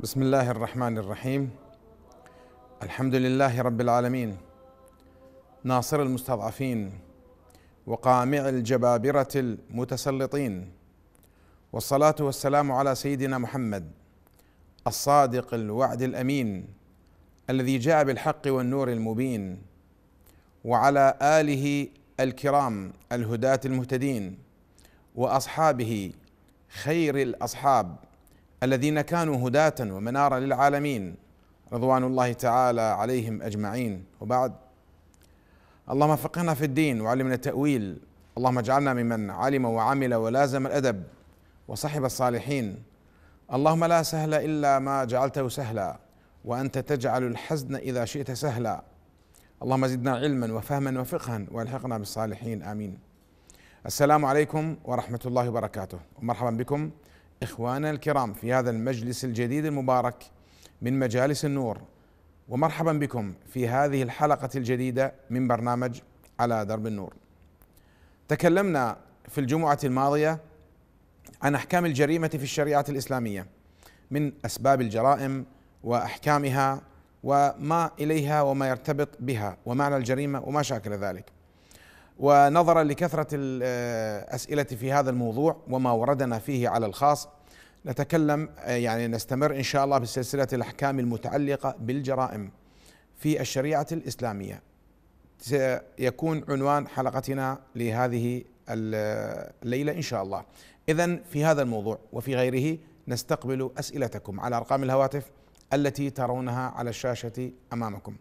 بسم الله الرحمن الرحيم الحمد لله رب العالمين ناصر المستضعفين وقامع الجبابره المتسلطين والصلاه والسلام على سيدنا محمد الصادق الوعد الامين الذي جاء بالحق والنور المبين وعلى اله الكرام الهداة المهتدين واصحابه خير الاصحاب الذين كانوا هداة ومنارا للعالمين رضوان الله تعالى عليهم اجمعين وبعد اللهم فقهنا في الدين وعلمنا التاويل اللهم اجعلنا ممن علم وعمل ولازم الادب وصحب الصالحين اللهم لا سهل الا ما جعلته سهلا وانت تجعل الحزن اذا شئت سهلا اللهم زدنا علما وفهما وفقها والحقنا بالصالحين امين. السلام عليكم ورحمه الله وبركاته ومرحبا بكم اخوانا الكرام في هذا المجلس الجديد المبارك من مجالس النور ومرحبا بكم في هذه الحلقه الجديده من برنامج على درب النور. تكلمنا في الجمعه الماضيه عن احكام الجريمه في الشريعه الاسلاميه من اسباب الجرائم واحكامها وما اليها وما يرتبط بها ومعنى الجريمه وما شاكل ذلك. ونظرا لكثره الاسئله آه، في هذا الموضوع وما وردنا فيه على الخاص نتكلم آه، يعني نستمر ان شاء الله بسلسله الاحكام المتعلقه بالجرائم في الشريعه الاسلاميه. سيكون عنوان حلقتنا لهذه آه، الليله ان شاء الله. اذا في هذا الموضوع وفي غيره نستقبل اسئلتكم على ارقام الهواتف التي ترونها على الشاشه امامكم.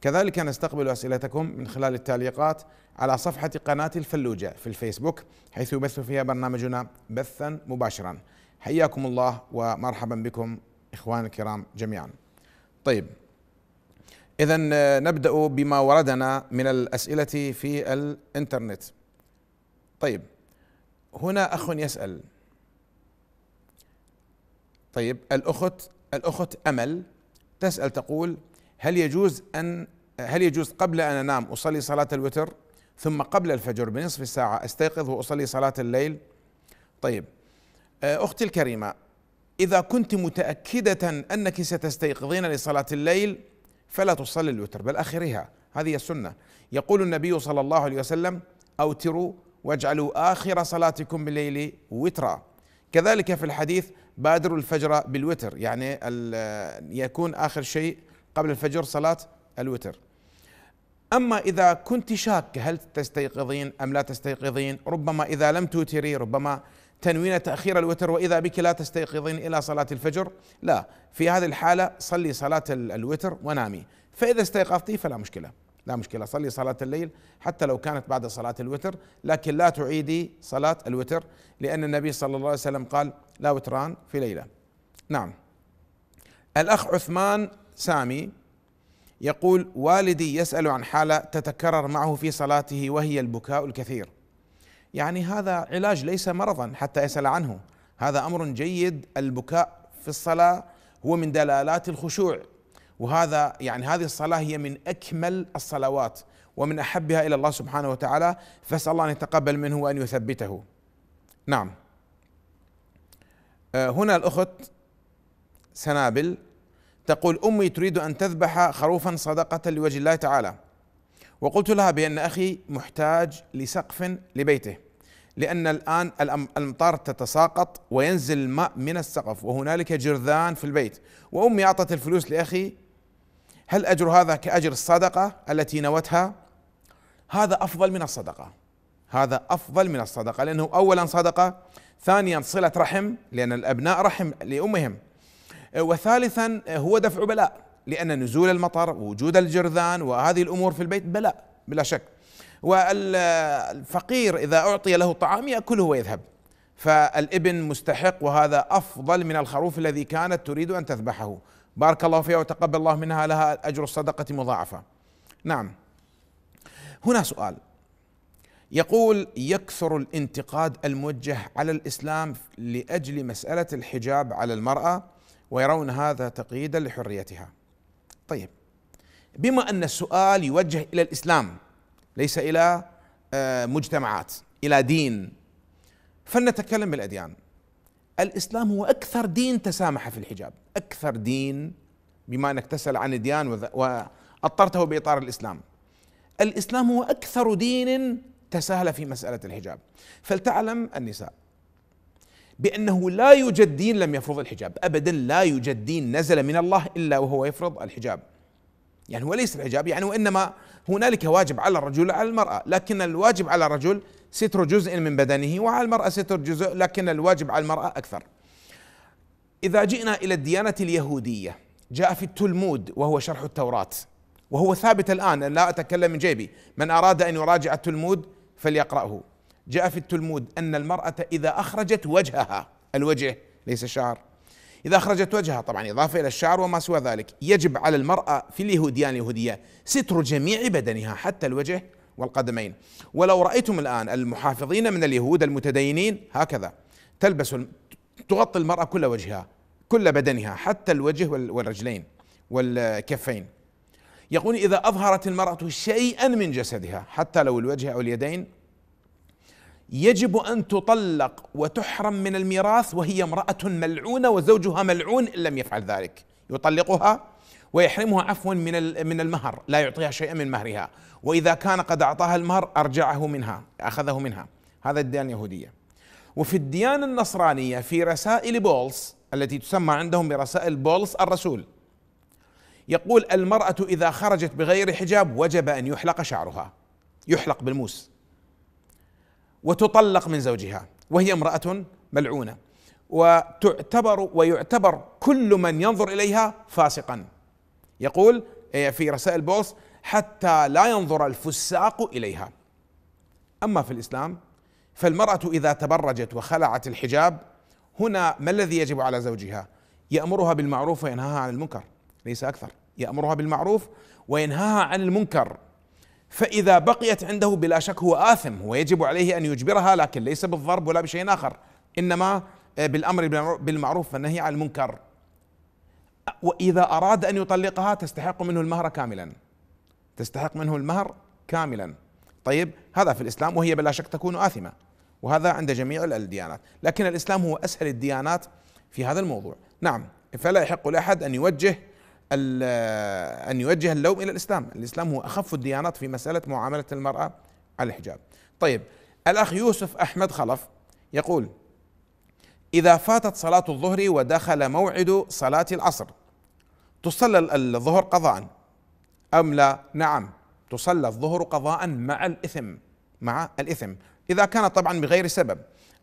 كذلك نستقبل اسئلتكم من خلال التعليقات على صفحه قناه الفلوجه في الفيسبوك حيث يبث فيها برنامجنا بثا مباشرا. حياكم الله ومرحبا بكم اخوان الكرام جميعا. طيب اذا نبدا بما وردنا من الاسئله في الانترنت. طيب هنا اخ يسال طيب الأخت الأخت أمل تسأل تقول هل يجوز أن هل يجوز قبل أن أنام أصلي صلاة الوتر ثم قبل الفجر بنصف ساعة أستيقظ وأصلي صلاة الليل طيب آه، أختي الكريمة إذا كنت متأكدة أنك ستستيقظين لصلاة الليل فلا تصلي الوتر بل أخرها هذه السنة يقول النبي صلى الله عليه وسلم أوتروا واجعلوا آخر صلاتكم بالليل وترا كذلك في الحديث بادروا الفجر بالوتر يعني يكون آخر شيء قبل الفجر صلاة الوتر أما إذا كنت شاك هل تستيقظين أم لا تستيقظين ربما إذا لم توتري ربما تنوين تأخير الوتر وإذا بك لا تستيقظين إلى صلاة الفجر لا في هذه الحالة صلي صلاة الوتر ونامي فإذا استيقظتي فلا مشكلة لا مشكلة صلي صلاة الليل حتى لو كانت بعد صلاة الوتر لكن لا تعيدي صلاة الوتر لأن النبي صلى الله عليه وسلم قال لا وتران في ليلة نعم الأخ عثمان سامي يقول والدي يسأل عن حالة تتكرر معه في صلاته وهي البكاء الكثير يعني هذا علاج ليس مرضا حتى يسأل عنه هذا أمر جيد البكاء في الصلاة هو من دلالات الخشوع وهذا يعني هذه الصلاة هي من أكمل الصلوات ومن أحبها إلى الله سبحانه وتعالى فاسأل الله أن يتقبل منه وأن يثبته نعم آه، هنا الأخت سنابل تقول أمي تريد أن تذبح خروفا صدقة لوجه الله تعالى وقلت لها بأن أخي محتاج لسقف لبيته لأن الآن الأمطار تتساقط وينزل الماء من السقف وهنالك جرذان في البيت وأمي أعطت الفلوس لأخي هل أجر هذا كأجر الصدقة التي نوتها هذا أفضل من الصدقة هذا أفضل من الصدقة لأنه أولا صدقة ثانيا صلة رحم لأن الأبناء رحم لأمهم أه، وثالثا أه، هو دفع بلاء لأن نزول المطر وجود الجرذان وهذه الأمور في البيت بلاء بلا شك والفقير أه، إذا أعطي له طعام يأكله ويذهب فالابن مستحق وهذا أفضل من الخروف الذي كانت تريد أن تذبحه بارك الله فيها وتقبل الله منها لها أجر الصدقة مضاعفة نعم هنا سؤال يقول يكثر الانتقاد الموجه على الاسلام لاجل مساله الحجاب على المراه ويرون هذا تقييدا لحريتها. طيب بما ان السؤال يوجه الى الاسلام ليس الى آه، مجتمعات الى دين فلنتكلم بالاديان. الاسلام هو اكثر دين تسامح في الحجاب، اكثر دين بما انك تسال عن الديان واطرته باطار الاسلام. الاسلام هو اكثر دين تساهل في مسألة الحجاب فلتعلم النساء بأنه لا يوجد دين لم يفرض الحجاب أبدا لا يوجد دين نزل من الله إلا وهو يفرض الحجاب يعني هو ليس الحجاب يعني وإنما هنالك واجب على الرجل على المرأة لكن الواجب على الرجل ستر جزء من بدنه وعلى المرأة ستر جزء لكن الواجب على المرأة أكثر إذا جئنا إلى الديانة اليهودية جاء في التلمود وهو شرح التوراة وهو ثابت الآن لا أتكلم من جيبي من أراد أن يراجع التلمود فليقرأه جاء في التلمود أن المرأة إذا أخرجت وجهها الوجه ليس الشعر إذا أخرجت وجهها طبعا إضافة إلى الشعر وما سوى ذلك يجب على المرأة في اليهوديان اليهودية ستر جميع بدنها حتى الوجه والقدمين ولو رأيتم الآن المحافظين من اليهود المتدينين هكذا تلبس تغطي المرأة كل وجهها كل بدنها حتى الوجه والرجلين والكفين يقول إذا أظهرت المرأة شيئا من جسدها حتى لو الوجه أو اليدين يجب أن تطلق وتحرم من الميراث وهي امرأة ملعونة وزوجها ملعون إن لم يفعل ذلك يطلقها ويحرمها عفوا من من المهر لا يعطيها شيئا من مهرها وإذا كان قد أعطاها المهر أرجعه منها أخذه منها هذا الديانة اليهودية وفي الديانة النصرانية في رسائل بولس التي تسمى عندهم برسائل بولس الرسول يقول المرأة إذا خرجت بغير حجاب وجب أن يحلق شعرها يحلق بالموس وتطلق من زوجها وهي امرأة ملعونة وتعتبر ويعتبر كل من ينظر إليها فاسقا يقول إيه، في رسائل بوس حتى لا ينظر الفساق إليها أما في الإسلام فالمرأة إذا تبرجت وخلعت الحجاب هنا ما الذي يجب على زوجها؟ يأمرها بالمعروف وينهاها عن المنكر ليس اكثر يامرها بالمعروف وينهاها عن المنكر فاذا بقيت عنده بلا شك هو اثم هو يجب عليه ان يجبرها لكن ليس بالضرب ولا بشيء اخر انما آه، بالامر بالمعروف والنهي عن المنكر واذا اراد ان يطلقها تستحق منه المهر كاملا تستحق منه المهر كاملا طيب هذا في الاسلام وهي بلا شك تكون اثمه وهذا عند جميع الديانات لكن الاسلام هو اسهل الديانات في هذا الموضوع نعم فلا يحق لاحد ان يوجه آه، أن يوجه اللوم إلى الإسلام الإسلام هو أخف الديانات في مسألة معاملة المرأة على الحجاب طيب الأخ يوسف أحمد خلف يقول إذا فاتت صلاة الظهر ودخل موعد صلاة العصر تصلى الظهر قضاء أم لا نعم تصلى الظهر قضاء مع الإثم مع الإثم إذا كان طبعا بغير سبب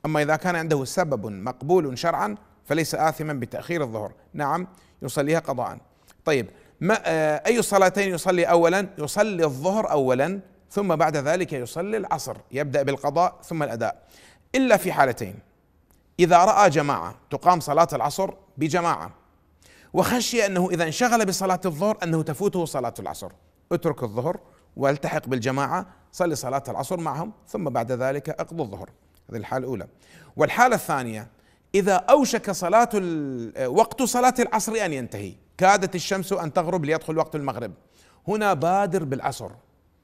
أما إذا كان عنده سبب مقبول شرعا فليس آثما بتأخير الظهر نعم يصليها قضاء طيب ما آه، أي صلاتين يصلي أولا يصلي الظهر أولا ثم بعد ذلك يصلي العصر يبدأ بالقضاء ثم الأداء إلا في حالتين إذا رأى جماعة تقام صلاة العصر بجماعة وخشي أنه إذا انشغل بصلاة الظهر أنه تفوته صلاة العصر اترك الظهر والتحق بالجماعة صلي صلاة العصر معهم ثم بعد ذلك اقضي الظهر هذه الحالة الأولى والحالة الثانية إذا أوشك صلاة وقت صلاة العصر أن ينتهي كادت الشمس أن تغرب ليدخل وقت المغرب هنا بادر بالعصر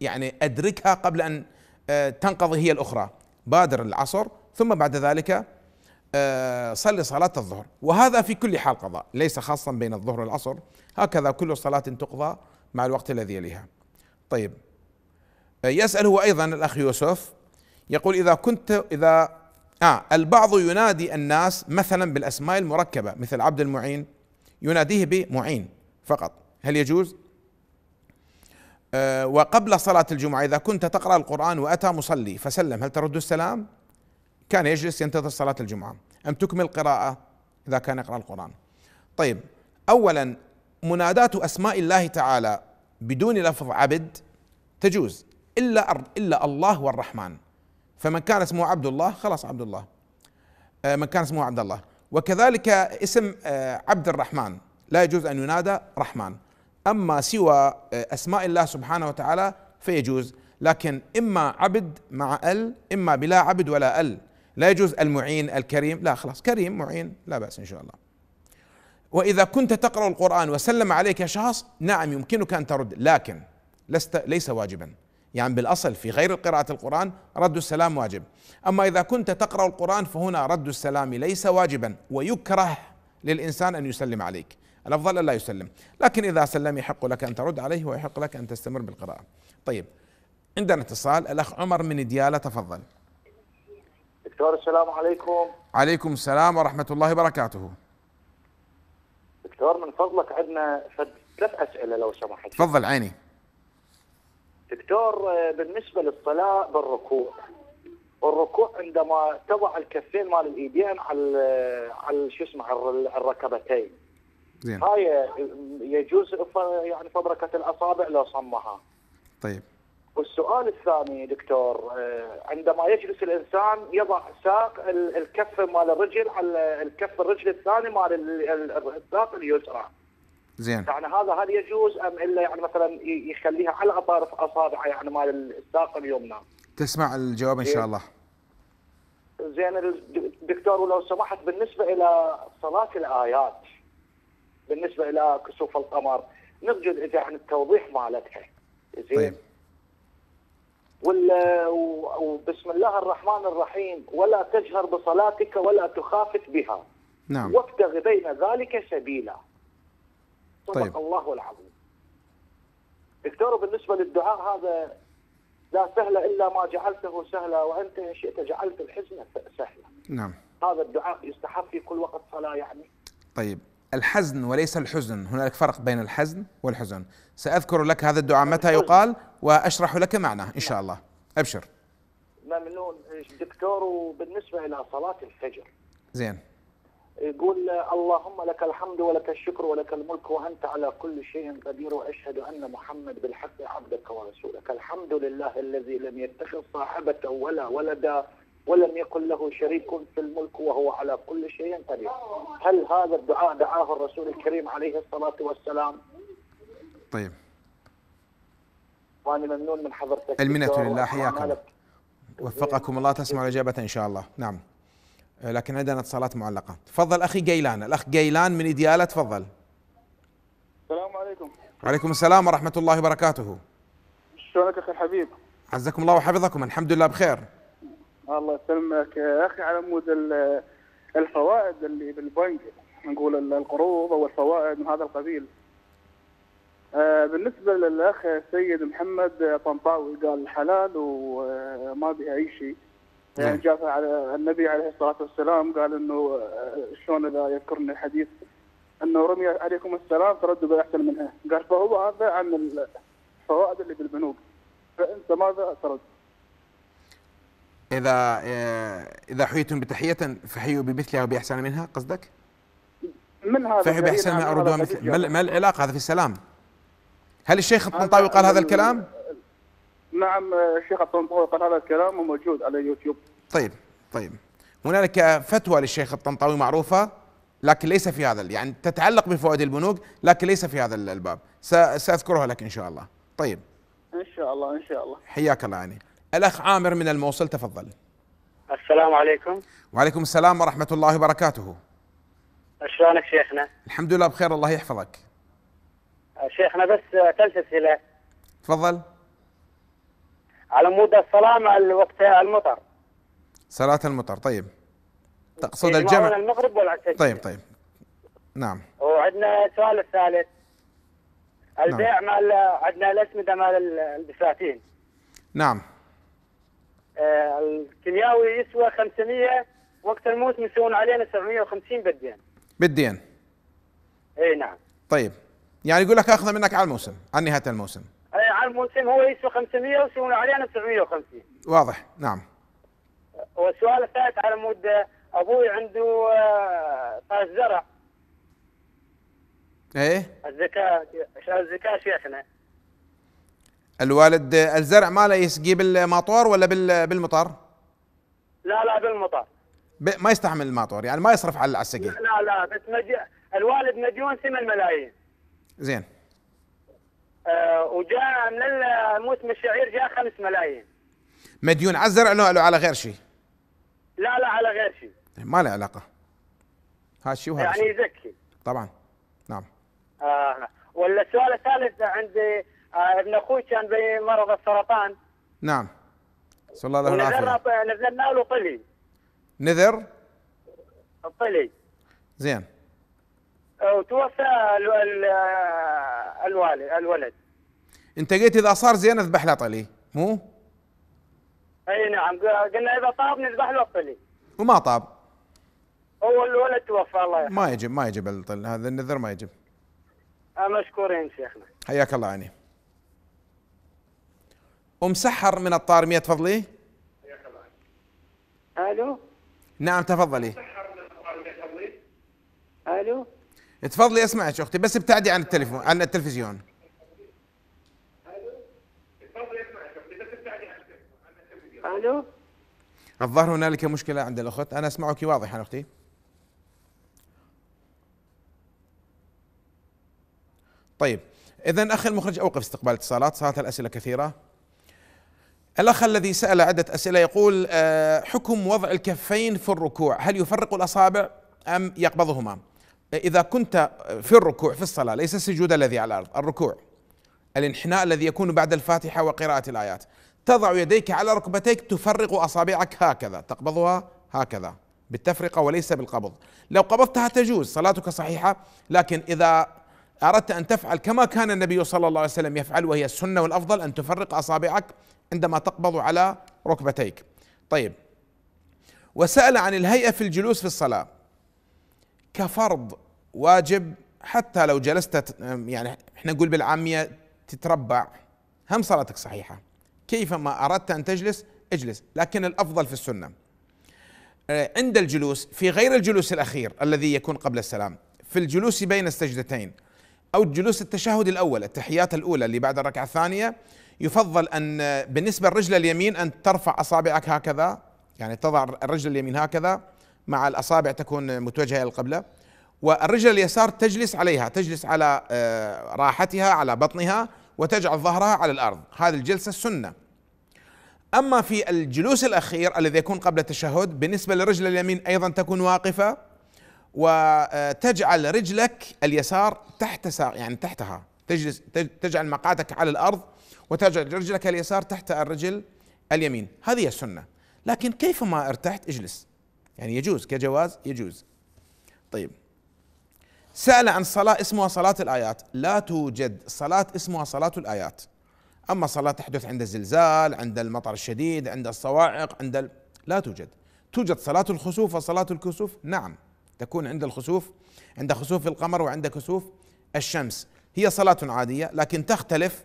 يعني أدركها قبل أن آه، تنقضي هي الأخرى بادر العصر ثم بعد ذلك آه، صلي صلاة الظهر وهذا في كل حال قضاء ليس خاصا بين الظهر والعصر هكذا كل صلاة تقضى مع الوقت الذي يليها طيب آه، يسأل هو أيضا الأخ يوسف يقول إذا كنت إذا آه البعض ينادي الناس مثلا بالأسماء المركبة مثل عبد المعين يناديه بمعين فقط هل يجوز؟ آه وقبل صلاة الجمعة إذا كنت تقرأ القرآن وأتى مصلي فسلم هل ترد السلام؟ كان يجلس ينتظر صلاة الجمعة أم تكمل قراءة إذا كان يقرأ القرآن طيب أولا منادات أسماء الله تعالى بدون لفظ عبد تجوز إلا إلا الله والرحمن فمن كان اسمه عبد الله خلاص عبد الله آه، من كان اسمه عبد الله وكذلك اسم آه، عبد الرحمن لا يجوز ان ينادى رحمن اما سوى آه، اسماء الله سبحانه وتعالى فيجوز لكن اما عبد مع ال اما بلا عبد ولا ال لا يجوز المعين الكريم لا خلاص كريم معين لا باس ان شاء الله واذا كنت تقرا القران وسلم عليك شخص نعم يمكنك ان ترد لكن لست ليس واجبا يعني بالأصل في غير قراءة القرآن رد السلام واجب أما إذا كنت تقرأ القرآن فهنا رد السلام ليس واجبا ويكره للإنسان أن يسلم عليك الأفضل ألا يسلم لكن إذا سلم يحق لك أن ترد عليه ويحق لك أن تستمر بالقراءة طيب عندنا اتصال الأخ عمر من ديالة تفضل دكتور السلام عليكم عليكم السلام ورحمة الله وبركاته دكتور من فضلك عندنا ثلاث أسئلة لو سمحت تفضل عيني دكتور آه، بالنسبة للصلاة بالركوع الركوع عندما تضع الكفين مال الايدين على آه، على شو اسمه على الركبتين زين هاي آه، يجوز يعني فبركة الاصابع لو صمها طيب والسؤال الثاني دكتور عندما يجلس الانسان يضع ساق الكف مال الرجل على الكف الرجل الثاني مال الساق اليسرى زين يعني هذا هل يجوز ام الا يعني مثلا يخليها على اطارف اصابع يعني مال الساق اليمنى تسمع الجواب ان شاء إيه. الله زين الدكتور ولو سمحت بالنسبه الى صلاه الايات بالنسبه الى كسوف القمر نرجو يعني التوضيح مالتها زين طيب. وال وبسم الله الرحمن الرحيم ولا تجهر بصلاتك ولا تخافت بها نعم وابتغ بين ذلك سبيلا طيب. صدق طيب. الله العظيم دكتور بالنسبة للدعاء هذا لا سهل إلا ما جعلته سهلا وأنت إن شئت جعلت الحزن سهلا نعم هذا الدعاء يستحب في كل وقت صلاة يعني طيب الحزن وليس الحزن هناك فرق بين الحزن والحزن سأذكر لك هذا الدعاء متى يقال وأشرح لك معناه إن شاء نعم. الله أبشر ممنون دكتور وبالنسبة إلى صلاة الفجر زين يقول اللهم لك الحمد ولك الشكر ولك الملك وأنت على كل شيء قدير وأشهد أن محمد بالحق عبدك ورسولك الحمد لله الذي لم يتخذ صاحبة ولا ولدا ولم يكن له شريك في الملك وهو على كل شيء قدير هل هذا الدعاء دعاه الرسول الكريم عليه الصلاة والسلام طيب وأنا ممنون من حضرتك المنة لله حياكم وفقكم الله تسمع الإجابة إن شاء الله نعم لكن عندنا اتصالات معلقة تفضل أخي جيلان الأخ جيلان من إديالة تفضل السلام عليكم وعليكم السلام ورحمة الله وبركاته شلونك أخي الحبيب عزكم الله وحفظكم الحمد لله بخير الله يسلمك أخي على مود الفوائد اللي بالبنك نقول القروض أو الفوائد من هذا القبيل آه، بالنسبة للأخ السيد محمد طنطاوي قال حلال وما بها أي شيء نعم. يعني جاء على النبي عليه الصلاه والسلام قال انه آه، شلون اذا يذكرني الحديث انه رمي عليكم السلام فردوا باحسن منها قال فهو هذا عن الفوائد اللي بالبنوك فانت ماذا ترد؟ اذا آه، اذا حييتم بتحيه فحيوا بمثلها وباحسن منها قصدك؟ من هذا فحيوا باحسن منها اردوها مثل ما العلاقه هذا في السلام؟ هل الشيخ الطنطاوي قال هذا الكلام؟ نعم الشيخ الطنطاوي قال هذا الكلام وموجود على يوتيوب طيب طيب هنالك فتوى للشيخ الطنطاوي معروفه لكن ليس في هذا يعني تتعلق بفوائد البنوك لكن ليس في هذا الباب ساذكرها لك ان شاء الله طيب ان شاء الله ان شاء الله حياك الله يعني الاخ عامر من الموصل تفضل السلام عليكم وعليكم السلام ورحمه الله وبركاته شلونك شيخنا الحمد لله بخير الله يحفظك شيخنا بس ثلاث اسئله تفضل على مود الصلاة الوقت المطر صلاة المطر طيب تقصد إيه، الجمع المغرب والعشاء طيب طيب نعم وعندنا السؤال الثالث نعم. البيع نعم. مال عندنا الاسمده مال البساتين نعم آه، الكيمياوي يسوى 500 وقت الموسم يسوون علينا 750 بالدين بالدين اي نعم طيب يعني يقول لك اخذ منك على الموسم على نهايه الموسم اي على الموسم هو يسوى 500 ويسوون علينا 750 واضح نعم والسؤال الثالث على مود ابوي عنده طاس آه، زرع ايه الزكاة الزكاة شيخنا الوالد الزرع ماله يسقي بالمطور ولا بالمطر؟ لا لا بالمطر ما يستحمل الماطور يعني ما يصرف على السقي لا لا بس مج... الوالد مديون 8 ملايين زين آه، وجاء من الموسم الشعير جاء 5 ملايين مديون على الزرع له على غير شيء لا لا على غير شيء ما له علاقه هذا الشيء وهذا يعني يزكي طبعا نعم آه. ولا السؤال الثالث عندي آه ابن اخوي كان بمرض السرطان نعم صلى الله عليه وسلم نزلنا له طلي نذر الطلي زين آه، وتوفى آه، الوالد الولد انت قلت اذا صار زين اذبح له طلي مو؟ اي نعم قلنا اذا طاب نذبح له الطلي وما طاب هو الولد توفى الله يحب. ما يجب ما يجب الطل هذا النذر ما يجب مشكورين شيخنا حياك الله عني ام سحر من الطارميه تفضلي حياك الله الو نعم تفضلي الو تفضلي اسمعك اختي بس ابتعدي عن التليفون عن التلفزيون الو الظاهر هنالك مشكله عند الاخت انا اسمعك واضحا اختي طيب اذا اخي المخرج اوقف استقبال اتصالات صارت الاسئله كثيره الاخ الذي سال عده اسئله يقول آه، حكم وضع الكفين في الركوع هل يفرق الاصابع ام يقبضهما إذا كنت في الركوع في الصلاة ليس السجود الذي على الأرض الركوع الانحناء الذي يكون بعد الفاتحة وقراءة الآيات تضع يديك على ركبتيك تفرق أصابعك هكذا تقبضها هكذا بالتفرقة وليس بالقبض لو قبضتها تجوز صلاتك صحيحة لكن إذا أردت أن تفعل كما كان النبي صلى الله عليه وسلم يفعل وهي السنة والأفضل أن تفرق أصابعك عندما تقبض على ركبتيك طيب وسأل عن الهيئة في الجلوس في الصلاة كفرض واجب حتى لو جلست يعني احنا نقول بالعاميه تتربع هم صلاتك صحيحه كيفما اردت ان تجلس اجلس لكن الافضل في السنه آه، عند الجلوس في غير الجلوس الاخير الذي يكون قبل السلام في الجلوس بين السجدتين او جلوس التشهد الاول التحيات الاولى اللي بعد الركعه الثانيه يفضل ان بالنسبه للرجل اليمين ان ترفع اصابعك هكذا يعني تضع الرجل اليمين هكذا مع الأصابع تكون متوجهة إلى القبلة والرجل اليسار تجلس عليها تجلس على آه، راحتها على بطنها وتجعل ظهرها على الأرض هذه الجلسة السنة أما في الجلوس الأخير الذي يكون قبل التشهد بالنسبة للرجل اليمين أيضا تكون واقفة وتجعل آه، رجلك اليسار تحت ساق يعني تحتها تجلس تجعل مقعدك على الأرض وتجعل رجلك اليسار تحت الرجل اليمين هذه السنة لكن كيفما ارتحت اجلس يعني يجوز كجواز يجوز طيب سأل عن صلاة اسمها صلاة الآيات لا توجد صلاة اسمها صلاة الآيات أما صلاة تحدث عند الزلزال عند المطر الشديد عند الصواعق عند ال... لا توجد توجد صلاة الخسوف وصلاة الكسوف نعم تكون عند الخسوف عند خسوف القمر وعند كسوف الشمس هي صلاة عادية لكن تختلف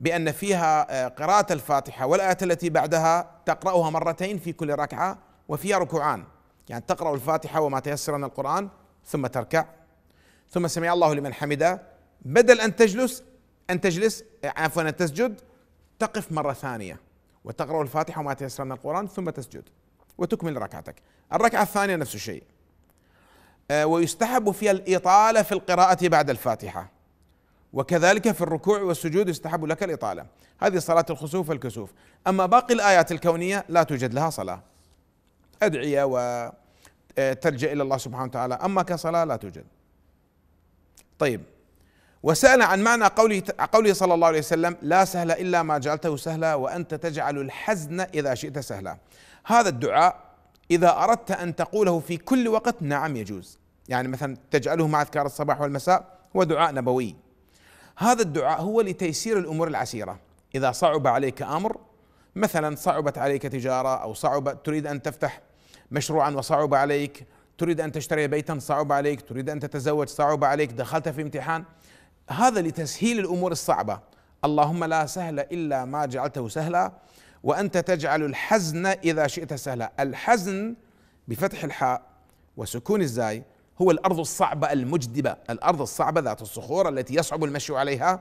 بأن فيها آه، قراءة الفاتحة والآية التي بعدها تقرأها مرتين في كل ركعة وفيها ركوعان يعني تقرأ الفاتحة وما تيسر من القرآن ثم تركع ثم سمع الله لمن حمده بدل أن تجلس أن تجلس عفوا أن تسجد تقف مرة ثانية وتقرأ الفاتحة وما تيسر من القرآن ثم تسجد وتكمل ركعتك الركعة الثانية نفس الشيء آه، ويستحب فيها الإطالة في القراءة بعد الفاتحة وكذلك في الركوع والسجود يستحب لك الإطالة هذه صلاة الخسوف والكسوف أما باقي الآيات الكونية لا توجد لها صلاة أدعية وتلجأ آه، إلى الله سبحانه وتعالى أما كصلاة لا توجد طيب وسأل عن معنى قوله قوله صلى الله عليه وسلم لا سهل إلا ما جعلته سهلا وأنت تجعل الحزن إذا شئت سهلا هذا الدعاء إذا أردت أن تقوله في كل وقت نعم يجوز يعني مثلا تجعله مع أذكار الصباح والمساء هو دعاء نبوي هذا الدعاء هو لتيسير الأمور العسيرة إذا صعب عليك أمر مثلا صعبت عليك تجارة أو صعب تريد أن تفتح مشروعا وصعب عليك تريد أن تشتري بيتا صعب عليك تريد أن تتزوج صعب عليك دخلت في امتحان هذا لتسهيل الأمور الصعبة اللهم لا سهل إلا ما جعلته سهلا وأنت تجعل الحزن إذا شئت سهلا الحزن بفتح الحاء وسكون الزاي هو الأرض الصعبة المجدبة الأرض الصعبة ذات الصخور التي يصعب المشي عليها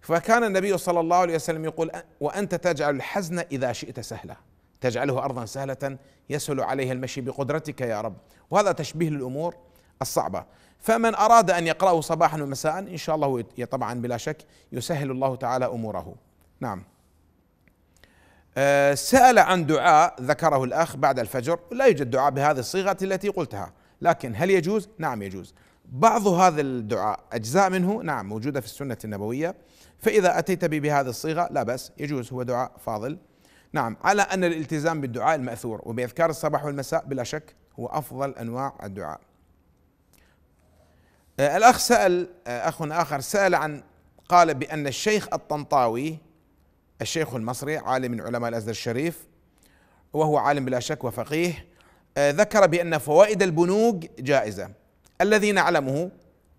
فكان النبي صلى الله عليه وسلم يقول وأنت تجعل الحزن إذا شئت سهلا تجعله ارضا سهله يسهل عليها المشي بقدرتك يا رب وهذا تشبيه للامور الصعبه فمن اراد ان يقراه صباحا ومساء ان شاء الله طبعا بلا شك يسهل الله تعالى اموره نعم آه، سال عن دعاء ذكره الاخ بعد الفجر لا يوجد دعاء بهذه الصيغه التي قلتها لكن هل يجوز نعم يجوز بعض هذا الدعاء اجزاء منه نعم موجوده في السنه النبويه فاذا اتيت به بهذه الصيغه لا باس يجوز هو دعاء فاضل نعم على أن الالتزام بالدعاء المأثور وبأذكار الصباح والمساء بلا شك هو أفضل أنواع الدعاء آه، الأخ سأل آه، أخ آخر سأل عن قال بأن الشيخ الطنطاوي الشيخ المصري عالم من علماء الأزهر الشريف وهو عالم بلا شك وفقيه آه، ذكر بأن فوائد البنوك جائزة الذي نعلمه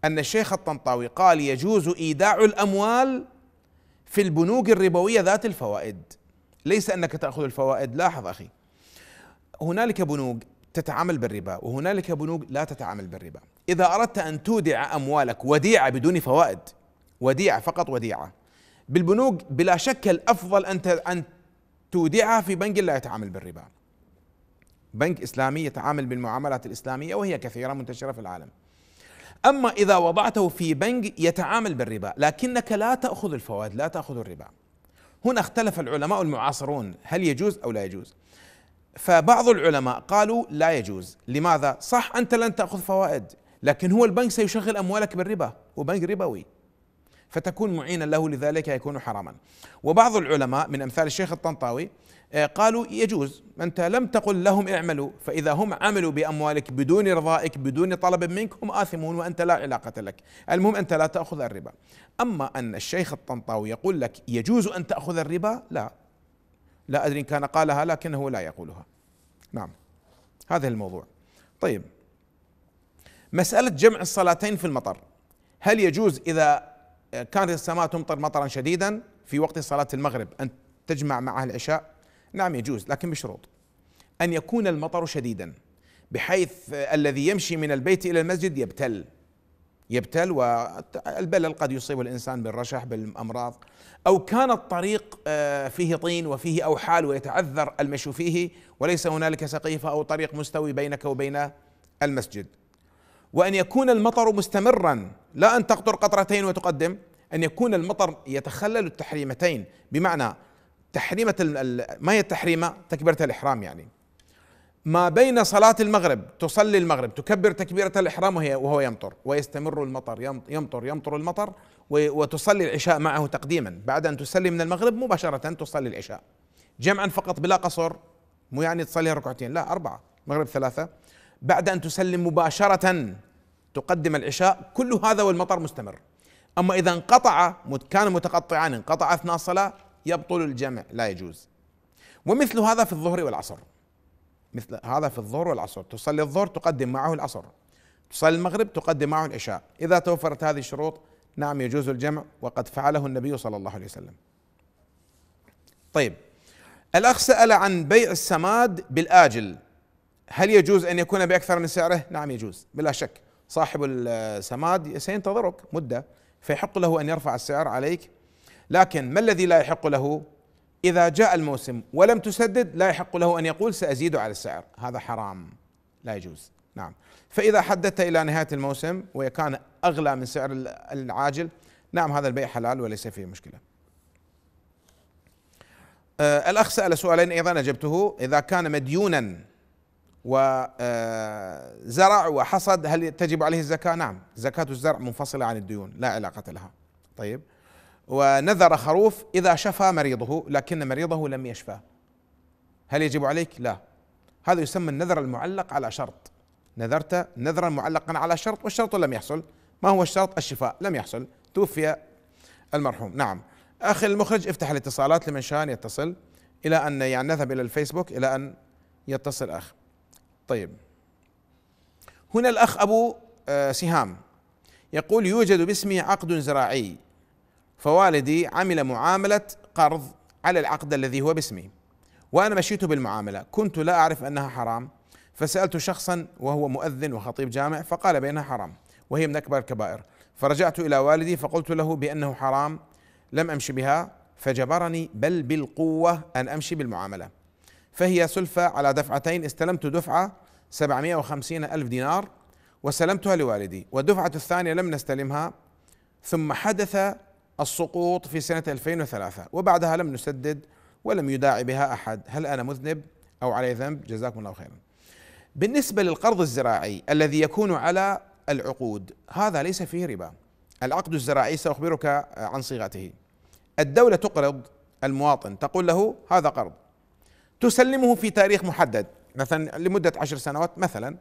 أن الشيخ الطنطاوي قال يجوز إيداع الأموال في البنوك الربوية ذات الفوائد ليس انك تاخذ الفوائد لاحظ اخي هنالك بنوك تتعامل بالربا وهنالك بنوك لا تتعامل بالربا اذا اردت ان تودع اموالك وديعه بدون فوائد وديعه فقط وديعه بالبنوك بلا شك الافضل ان ان تودعها في بنك لا يتعامل بالربا بنك اسلامي يتعامل بالمعاملات الاسلاميه وهي كثيره منتشره في العالم اما اذا وضعته في بنك يتعامل بالربا لكنك لا تاخذ الفوائد لا تاخذ الربا هنا اختلف العلماء المعاصرون هل يجوز او لا يجوز فبعض العلماء قالوا لا يجوز لماذا صح انت لن تاخذ فوائد لكن هو البنك سيشغل اموالك بالربا هو بنك ربوي فتكون معينا له لذلك يكون حراما وبعض العلماء من امثال الشيخ الطنطاوي آه، قالوا يجوز أنت لم تقل لهم اعملوا فإذا هم عملوا بأموالك بدون رضائك بدون طلب منك هم آثمون وأنت لا علاقة لك المهم أنت لا تأخذ الربا أما أن الشيخ الطنطاوي يقول لك يجوز أن تأخذ الربا لا لا أدري إن كان قالها لكنه لا يقولها نعم هذا الموضوع طيب مسألة جمع الصلاتين في المطر هل يجوز إذا كانت السماء تمطر مطرا شديدا في وقت صلاة المغرب أن تجمع معها العشاء نعم يجوز لكن بشروط أن يكون المطر شديدا بحيث الذي يمشي من البيت إلى المسجد يبتل يبتل والبلل قد يصيب الإنسان بالرشح بالأمراض أو كان الطريق آه، فيه طين وفيه أوحال ويتعذر المشي فيه وليس هنالك سقيفة أو طريق مستوي بينك وبين المسجد وأن يكون المطر مستمرا لا أن تقطر قطرتين وتقدم أن يكون المطر يتخلل التحريمتين بمعنى تحريمة ما هي التحريمة؟ تكبيرة الإحرام يعني ما بين صلاة المغرب تصلي المغرب تكبر تكبيرة الإحرام وهي وهو يمطر ويستمر المطر يمطر يمطر المطر وتصلي العشاء معه تقديما بعد أن تسلم من المغرب مباشرة تصلي العشاء جمعا فقط بلا قصر مو يعني تصلي ركعتين لا أربعة مغرب ثلاثة بعد أن تسلم مباشرة تقدم العشاء كل هذا والمطر مستمر أما إذا انقطع كان متقطعان انقطع أثناء الصلاة يبطل الجمع لا يجوز ومثل هذا في الظهر والعصر مثل هذا في الظهر والعصر تصلي الظهر تقدم معه العصر تصلي المغرب تقدم معه العشاء إذا توفرت هذه الشروط نعم يجوز الجمع وقد فعله النبي صلى الله عليه وسلم طيب الأخ سأل عن بيع السماد بالآجل هل يجوز أن يكون بأكثر من سعره؟ نعم يجوز بلا شك صاحب السماد سينتظرك مدة فيحق له أن يرفع السعر عليك لكن ما الذي لا يحق له اذا جاء الموسم ولم تسدد لا يحق له ان يقول سازيد على السعر هذا حرام لا يجوز نعم فاذا حددت الى نهايه الموسم وكان اغلى من سعر العاجل نعم هذا البيع حلال وليس فيه مشكله آه الاخ سال سؤالين ايضا اجبته اذا كان مديونا وزرع آه، وحصد هل تجب عليه الزكاه؟ نعم زكاه الزرع منفصله عن الديون لا علاقه لها طيب ونذر خروف إذا شفى مريضه لكن مريضه لم يشفى هل يجب عليك؟ لا هذا يسمى النذر المعلق على شرط نذرت نذرا معلقا على شرط والشرط لم يحصل ما هو الشرط؟ الشفاء لم يحصل توفي المرحوم نعم أخي المخرج افتح الاتصالات لمن شان يتصل إلى أن يعني نذهب إلى الفيسبوك إلى أن يتصل أخ طيب هنا الأخ أبو آه، سهام يقول يوجد باسمي عقد زراعي فوالدي عمل معاملة قرض على العقد الذي هو باسمي وأنا مشيت بالمعاملة كنت لا أعرف أنها حرام فسألت شخصا وهو مؤذن وخطيب جامع فقال بأنها حرام وهي من أكبر الكبائر فرجعت إلى والدي فقلت له بأنه حرام لم أمشي بها فجبرني بل بالقوة أن أمشي بالمعاملة فهي سلفة على دفعتين استلمت دفعة 750 ألف دينار وسلمتها لوالدي والدفعة الثانية لم نستلمها ثم حدث السقوط في سنة 2003 وبعدها لم نسدد ولم يداعي بها أحد هل أنا مذنب أو علي ذنب جزاكم الله خيرا بالنسبة للقرض الزراعي الذي يكون على العقود هذا ليس فيه ربا العقد الزراعي سأخبرك عن صيغته الدولة تقرض المواطن تقول له هذا قرض تسلمه في تاريخ محدد مثلا لمدة عشر سنوات مثلا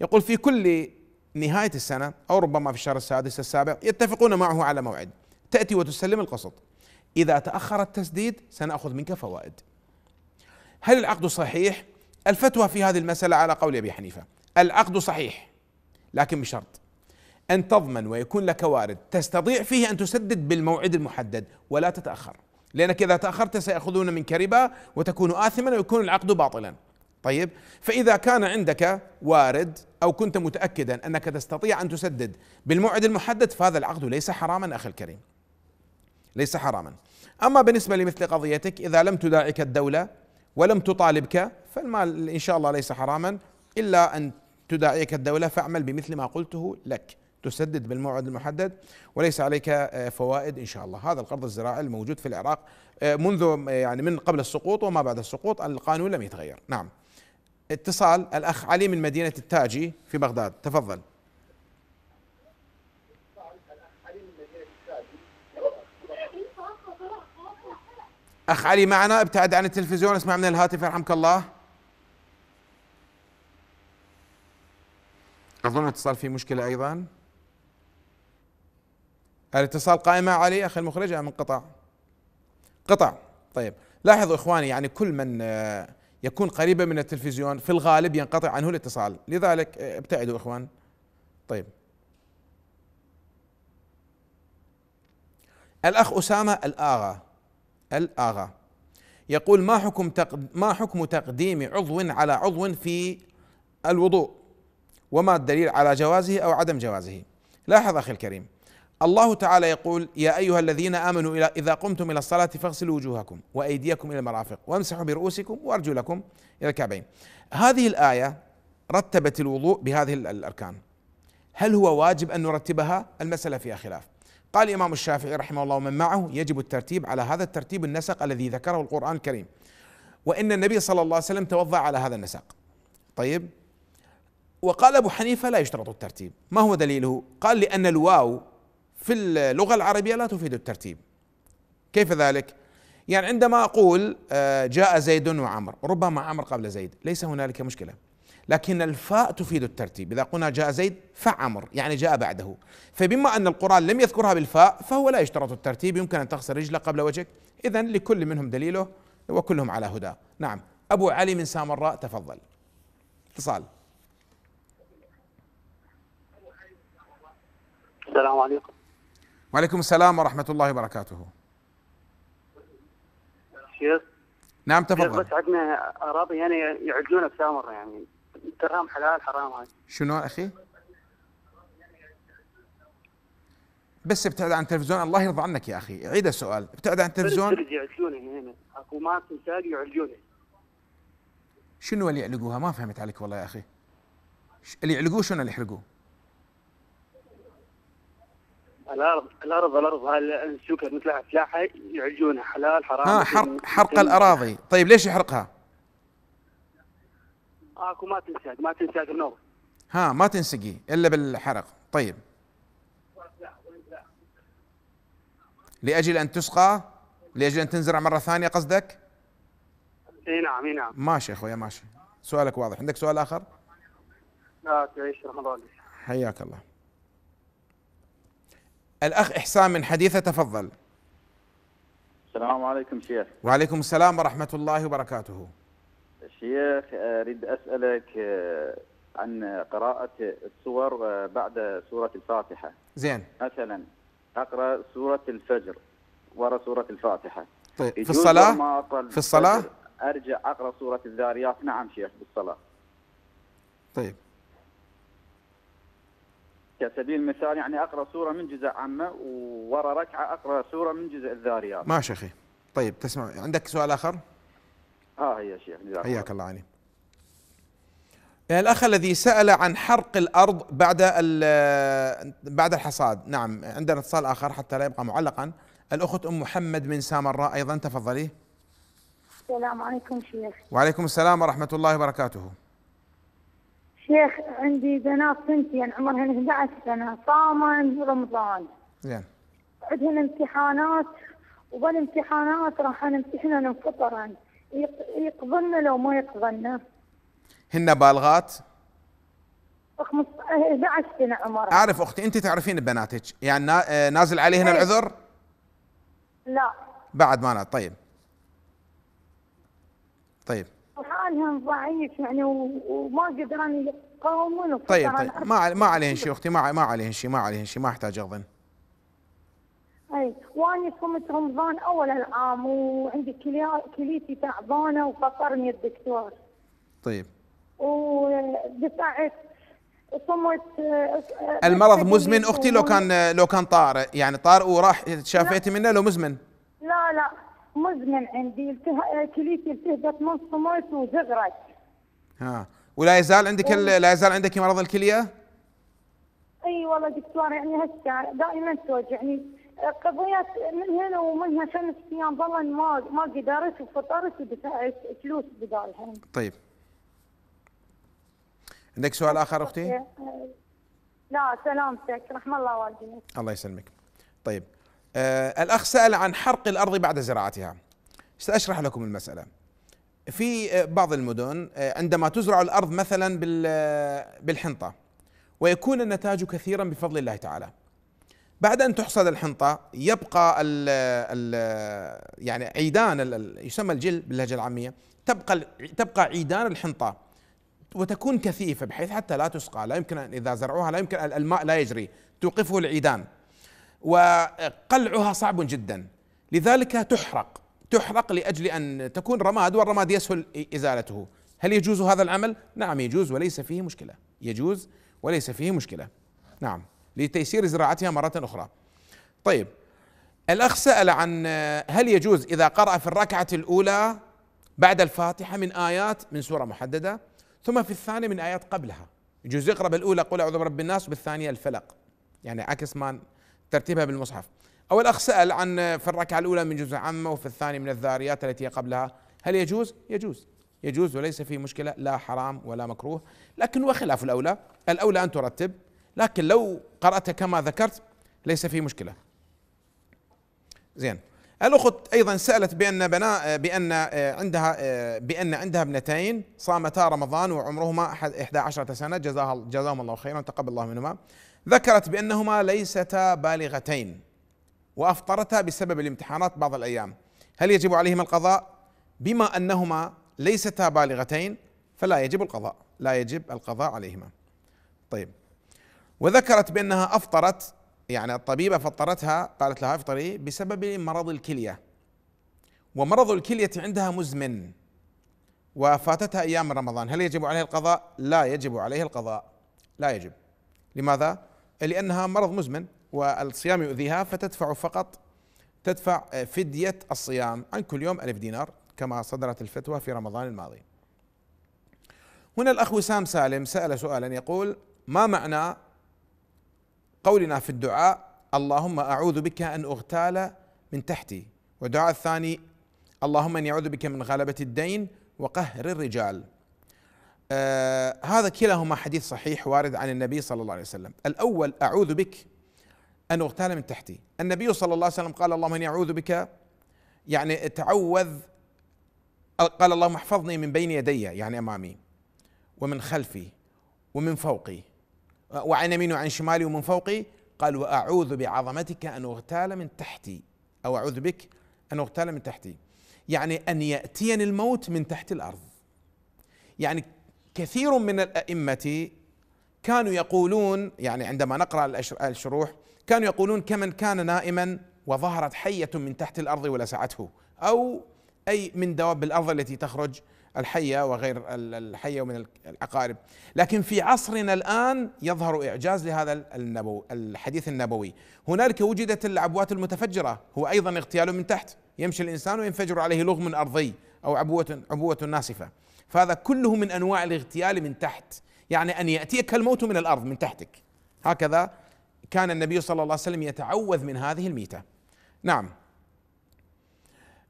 يقول في كل نهاية السنة أو ربما في الشهر السادس السابع يتفقون معه على موعد تأتي وتسلم القسط إذا تأخر التسديد سنأخذ منك فوائد هل العقد صحيح؟ الفتوى في هذه المسألة على قول أبي حنيفة العقد صحيح لكن بشرط أن تضمن ويكون لك وارد تستطيع فيه أن تسدد بالموعد المحدد ولا تتأخر لأنك إذا تأخرت سيأخذون منك ربا وتكون آثما ويكون العقد باطلا طيب فإذا كان عندك وارد أو كنت متأكدا أنك تستطيع أن تسدد بالموعد المحدد فهذا العقد ليس حراما أخي الكريم ليس حراما أما بالنسبة لمثل قضيتك إذا لم تداعك الدولة ولم تطالبك فالمال إن شاء الله ليس حراما إلا أن تداعيك الدولة فاعمل بمثل ما قلته لك تسدد بالموعد المحدد وليس عليك آه، فوائد ان شاء الله هذا القرض الزراعي الموجود في العراق آه، منذ آه، يعني من قبل السقوط وما بعد السقوط القانون لم يتغير نعم اتصال الاخ علي من مدينه التاجي في بغداد تفضل اخ علي معنا ابتعد عن التلفزيون اسمع من الهاتف يرحمك الله اظن اتصال في مشكله ايضا الاتصال قائمه علي اخي المخرج ام انقطع قطع طيب لاحظوا اخواني يعني كل من آه، يكون قريبا من التلفزيون في الغالب ينقطع عنه الاتصال لذلك آه، ابتعدوا اخوان طيب الاخ اسامه الاغا الآغا يقول ما حكم ما حكم تقديم عضو على عضو في الوضوء وما الدليل على جوازه أو عدم جوازه لاحظ أخي الكريم الله تعالى يقول يا أيها الذين آمنوا إذا قمتم إلى الصلاة فاغسلوا وجوهكم وأيديكم إلى المرافق وامسحوا برؤوسكم وأرجلكم إلى الكعبين هذه الآية رتبت الوضوء بهذه الأركان هل هو واجب أن نرتبها المسألة فيها خلاف قال الإمام الشافعي رحمه الله ومن معه يجب الترتيب على هذا الترتيب النسق الذي ذكره القرآن الكريم وإن النبي صلى الله عليه وسلم توضأ على هذا النسق طيب وقال أبو حنيفة لا يشترط الترتيب ما هو دليله قال لأن الواو في اللغة العربية لا تفيد الترتيب كيف ذلك يعني عندما أقول آه، جاء زيد وعمر ربما عمر قبل زيد ليس هنالك مشكلة لكن الفاء تفيد الترتيب إذا قلنا جاء زيد فعمر يعني جاء بعده فبما أن القرآن لم يذكرها بالفاء فهو لا يشترط الترتيب يمكن أن تغسل رجله قبل وجهك إذا لكل منهم دليله وكلهم على هدى نعم أبو علي من سامراء تفضل اتصال السلام عليكم وعليكم السلام ورحمة الله وبركاته شيخ نعم تفضل بس عندنا أراضي يعني يعدلونها بسامر يعني درهم حلال حرام هاي شنو اخي؟ بس ابتعد عن التلفزيون الله يرضى عنك يا اخي عيد السؤال ابتعد عن التلفزيون هنا اكو شنو اللي يعلقوها ما فهمت عليك والله يا اخي اللي يعلقوه شنو اللي يحرقوه الارض الارض الارض السكر مثل الافلاحه يعلقونها حلال حرام ها حرق حرق الاراضي طيب ليش يحرقها؟ اكو ما تنساق ما تنساق النور ها ما تنسقي الا بالحرق طيب لاجل ان تسقى لاجل ان تنزرع مره ثانيه قصدك؟ اي نعم اي نعم ماشي اخويا ماشي سؤالك واضح عندك سؤال اخر؟ لا تعيش رمضان حياك الله الاخ احسان من حديثه تفضل السلام عليكم شيخ وعليكم السلام ورحمه الله وبركاته الشيخ آه، أريد أسألك آه، عن قراءة السور آه، بعد سورة الفاتحة زين مثلا أقرأ سورة الفجر ورا سورة الفاتحة طيب في الصلاة في الصلاة أرجع أقرأ سورة الذاريات نعم شيخ بالصلاة طيب كسبيل المثال يعني أقرأ سورة من جزء عامة وورا ركعة أقرأ سورة من جزء الذاريات ماشي اخي طيب تسمع عندك سؤال آخر؟ ها آه، هي يا شيخ حياك الله عليك الأخ الذي سأل عن حرق الأرض بعد بعد الحصاد نعم عندنا اتصال آخر حتى لا يبقى معلقا الأخت أم محمد من سامراء أيضا تفضلي السلام عليكم شيخ وعليكم السلام ورحمة الله وبركاته شيخ عندي بنات بنتين عمرهن 11 سنة صامن رمضان زين عندهن امتحانات وبالامتحانات راح نمتحنن فطرا يقبلنا لو ما يقبلنا هن بالغات؟ 11 سنه عمرها اعرف اختي انت تعرفين بناتك يعني آه، نازل عليهن إيه. العذر؟ لا بعد ما أنا طيب طيب حالهم ضعيف يعني وما قدران يقاومون طيب طيب ما ما عليهن شيء اختي ما ما عليهن شيء ما عليهن شيء ما احتاج اظن اي واني صمت رمضان اول العام وعندي كلي... كليتي تعبانه وفطرني الدكتور. طيب. ودفعت صمت آه، المرض مزمن اختي لو كان لو كان طارئ يعني طارئ وراح شافيتي منه لو مزمن. لا لا مزمن عندي الته... كليتي التهبت من صمت وزغرت. ها ولا يزال عندك ال... لا يزال عندك مرض الكليه؟ اي والله دكتور يعني هسه دائما توجعني قضية من هنا ومن هنا خمس ايام والله ما ما قدرت وفطرت ودفعت فلوس بدالها طيب. عندك سؤال اخر اختي؟ لا سلامتك رحم الله والديك. الله يسلمك. طيب آه الاخ سال عن حرق الارض بعد زراعتها. ساشرح لكم المساله. في آه، بعض المدن آه، عندما تزرع الارض مثلا آه، بالحنطه ويكون النتاج كثيرا بفضل الله تعالى. بعد ان تحصد الحنطه يبقى ال ال يعني عيدان يسمى الجل باللهجه العاميه تبقى تبقى عيدان الحنطه وتكون كثيفه بحيث حتى لا تسقى لا يمكن أن اذا زرعوها لا يمكن الماء لا يجري توقفه العيدان وقلعها صعب جدا لذلك تحرق تحرق لاجل ان تكون رماد والرماد يسهل ازالته هل يجوز هذا العمل؟ نعم يجوز وليس فيه مشكله يجوز وليس فيه مشكله نعم لتيسير زراعتها مرة أخرى طيب الأخ سأل عن هل يجوز إذا قرأ في الركعة الأولى بعد الفاتحة من آيات من سورة محددة ثم في الثانية من آيات قبلها يجوز يقرأ بالأولى قل أعوذ برب الناس وبالثانية الفلق يعني عكس ما ترتيبها بالمصحف أو الأخ سأل عن في الركعة الأولى من جزء عامة وفي الثانية من الذاريات التي قبلها هل يجوز؟ يجوز يجوز وليس في مشكلة لا حرام ولا مكروه لكن وخلاف الأولى الأولى أن ترتب لكن لو قرأته كما ذكرت ليس في مشكلة زين الأخت أيضا سألت بأن بنا بأن آه، عندها آه، بأن عندها ابنتين صامتا رمضان وعمرهما 11 سنة جزاها جزاهم الله خيرا تقبل الله منهما ذكرت بأنهما ليستا بالغتين وأفطرتا بسبب الامتحانات بعض الأيام هل يجب عليهما القضاء؟ بما أنهما ليستا بالغتين فلا يجب القضاء لا يجب القضاء عليهما طيب وذكرت بأنها أفطرت يعني الطبيبة فطرتها قالت لها افطري بسبب مرض الكلية ومرض الكلية عندها مزمن وفاتتها أيام رمضان هل يجب عليها القضاء؟ لا يجب عليها القضاء لا يجب لماذا؟ لأنها مرض مزمن والصيام يؤذيها فتدفع فقط تدفع فدية الصيام عن كل يوم ألف دينار كما صدرت الفتوى في رمضان الماضي هنا الأخ وسام سالم سأل سؤالا يقول ما معنى قولنا في الدعاء اللهم اعوذ بك ان اغتال من تحتي والدعاء الثاني اللهم اني اعوذ بك من غلبه الدين وقهر الرجال آه هذا كلاهما حديث صحيح وارد عن النبي صلى الله عليه وسلم الاول اعوذ بك ان اغتال من تحتي النبي صلى الله عليه وسلم قال اللهم اني اعوذ بك يعني تعوذ قال اللهم احفظني من بين يدي يعني امامي ومن خلفي ومن فوقي وعن يميني وعن شمالي ومن فوقي قال وأعوذ بعظمتك أن أغتال من تحتي أو أعوذ بك أن أغتال من تحتي يعني أن يأتيني الموت من تحت الأرض يعني كثير من الأئمة كانوا يقولون يعني عندما نقرأ الشروح كانوا يقولون كمن كان نائما وظهرت حية من تحت الأرض ولسعته أو أي من دواب الأرض التي تخرج الحية وغير الحية ومن الأقارب لكن في عصرنا الآن يظهر إعجاز لهذا النبو الحديث النبوي هنالك وجدت العبوات المتفجرة هو أيضا اغتيال من تحت يمشي الإنسان وينفجر عليه لغم أرضي أو عبوة, عبوة ناسفة فهذا كله من أنواع الاغتيال من تحت يعني أن يأتيك الموت من الأرض من تحتك هكذا كان النبي صلى الله عليه وسلم يتعوذ من هذه الميتة نعم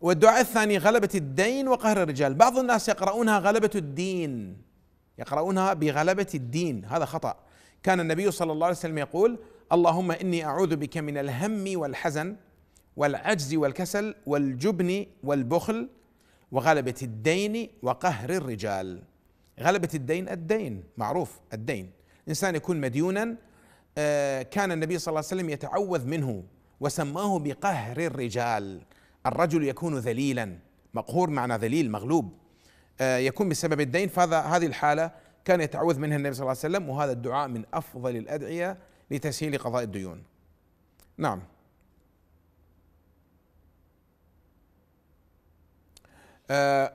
والدعاء الثاني غلبة الدين وقهر الرجال بعض الناس يقرؤونها غلبة الدين يقرؤونها بغلبة الدين هذا خطأ كان النبي صلى الله عليه وسلم يقول اللهم إني أعوذ بك من الهم والحزن والعجز والكسل والجبن والبخل وغلبة الدين وقهر الرجال غلبة الدين الدين معروف الدين إنسان يكون مديونا آه، كان النبي صلى الله عليه وسلم يتعوذ منه وسماه بقهر الرجال الرجل يكون ذليلا مقهور معنى ذليل مغلوب آه، يكون بسبب الدين فهذا هذه الحالة كان يتعوذ منها النبي صلى الله عليه وسلم وهذا الدعاء من أفضل الأدعية لتسهيل قضاء الديون نعم آه،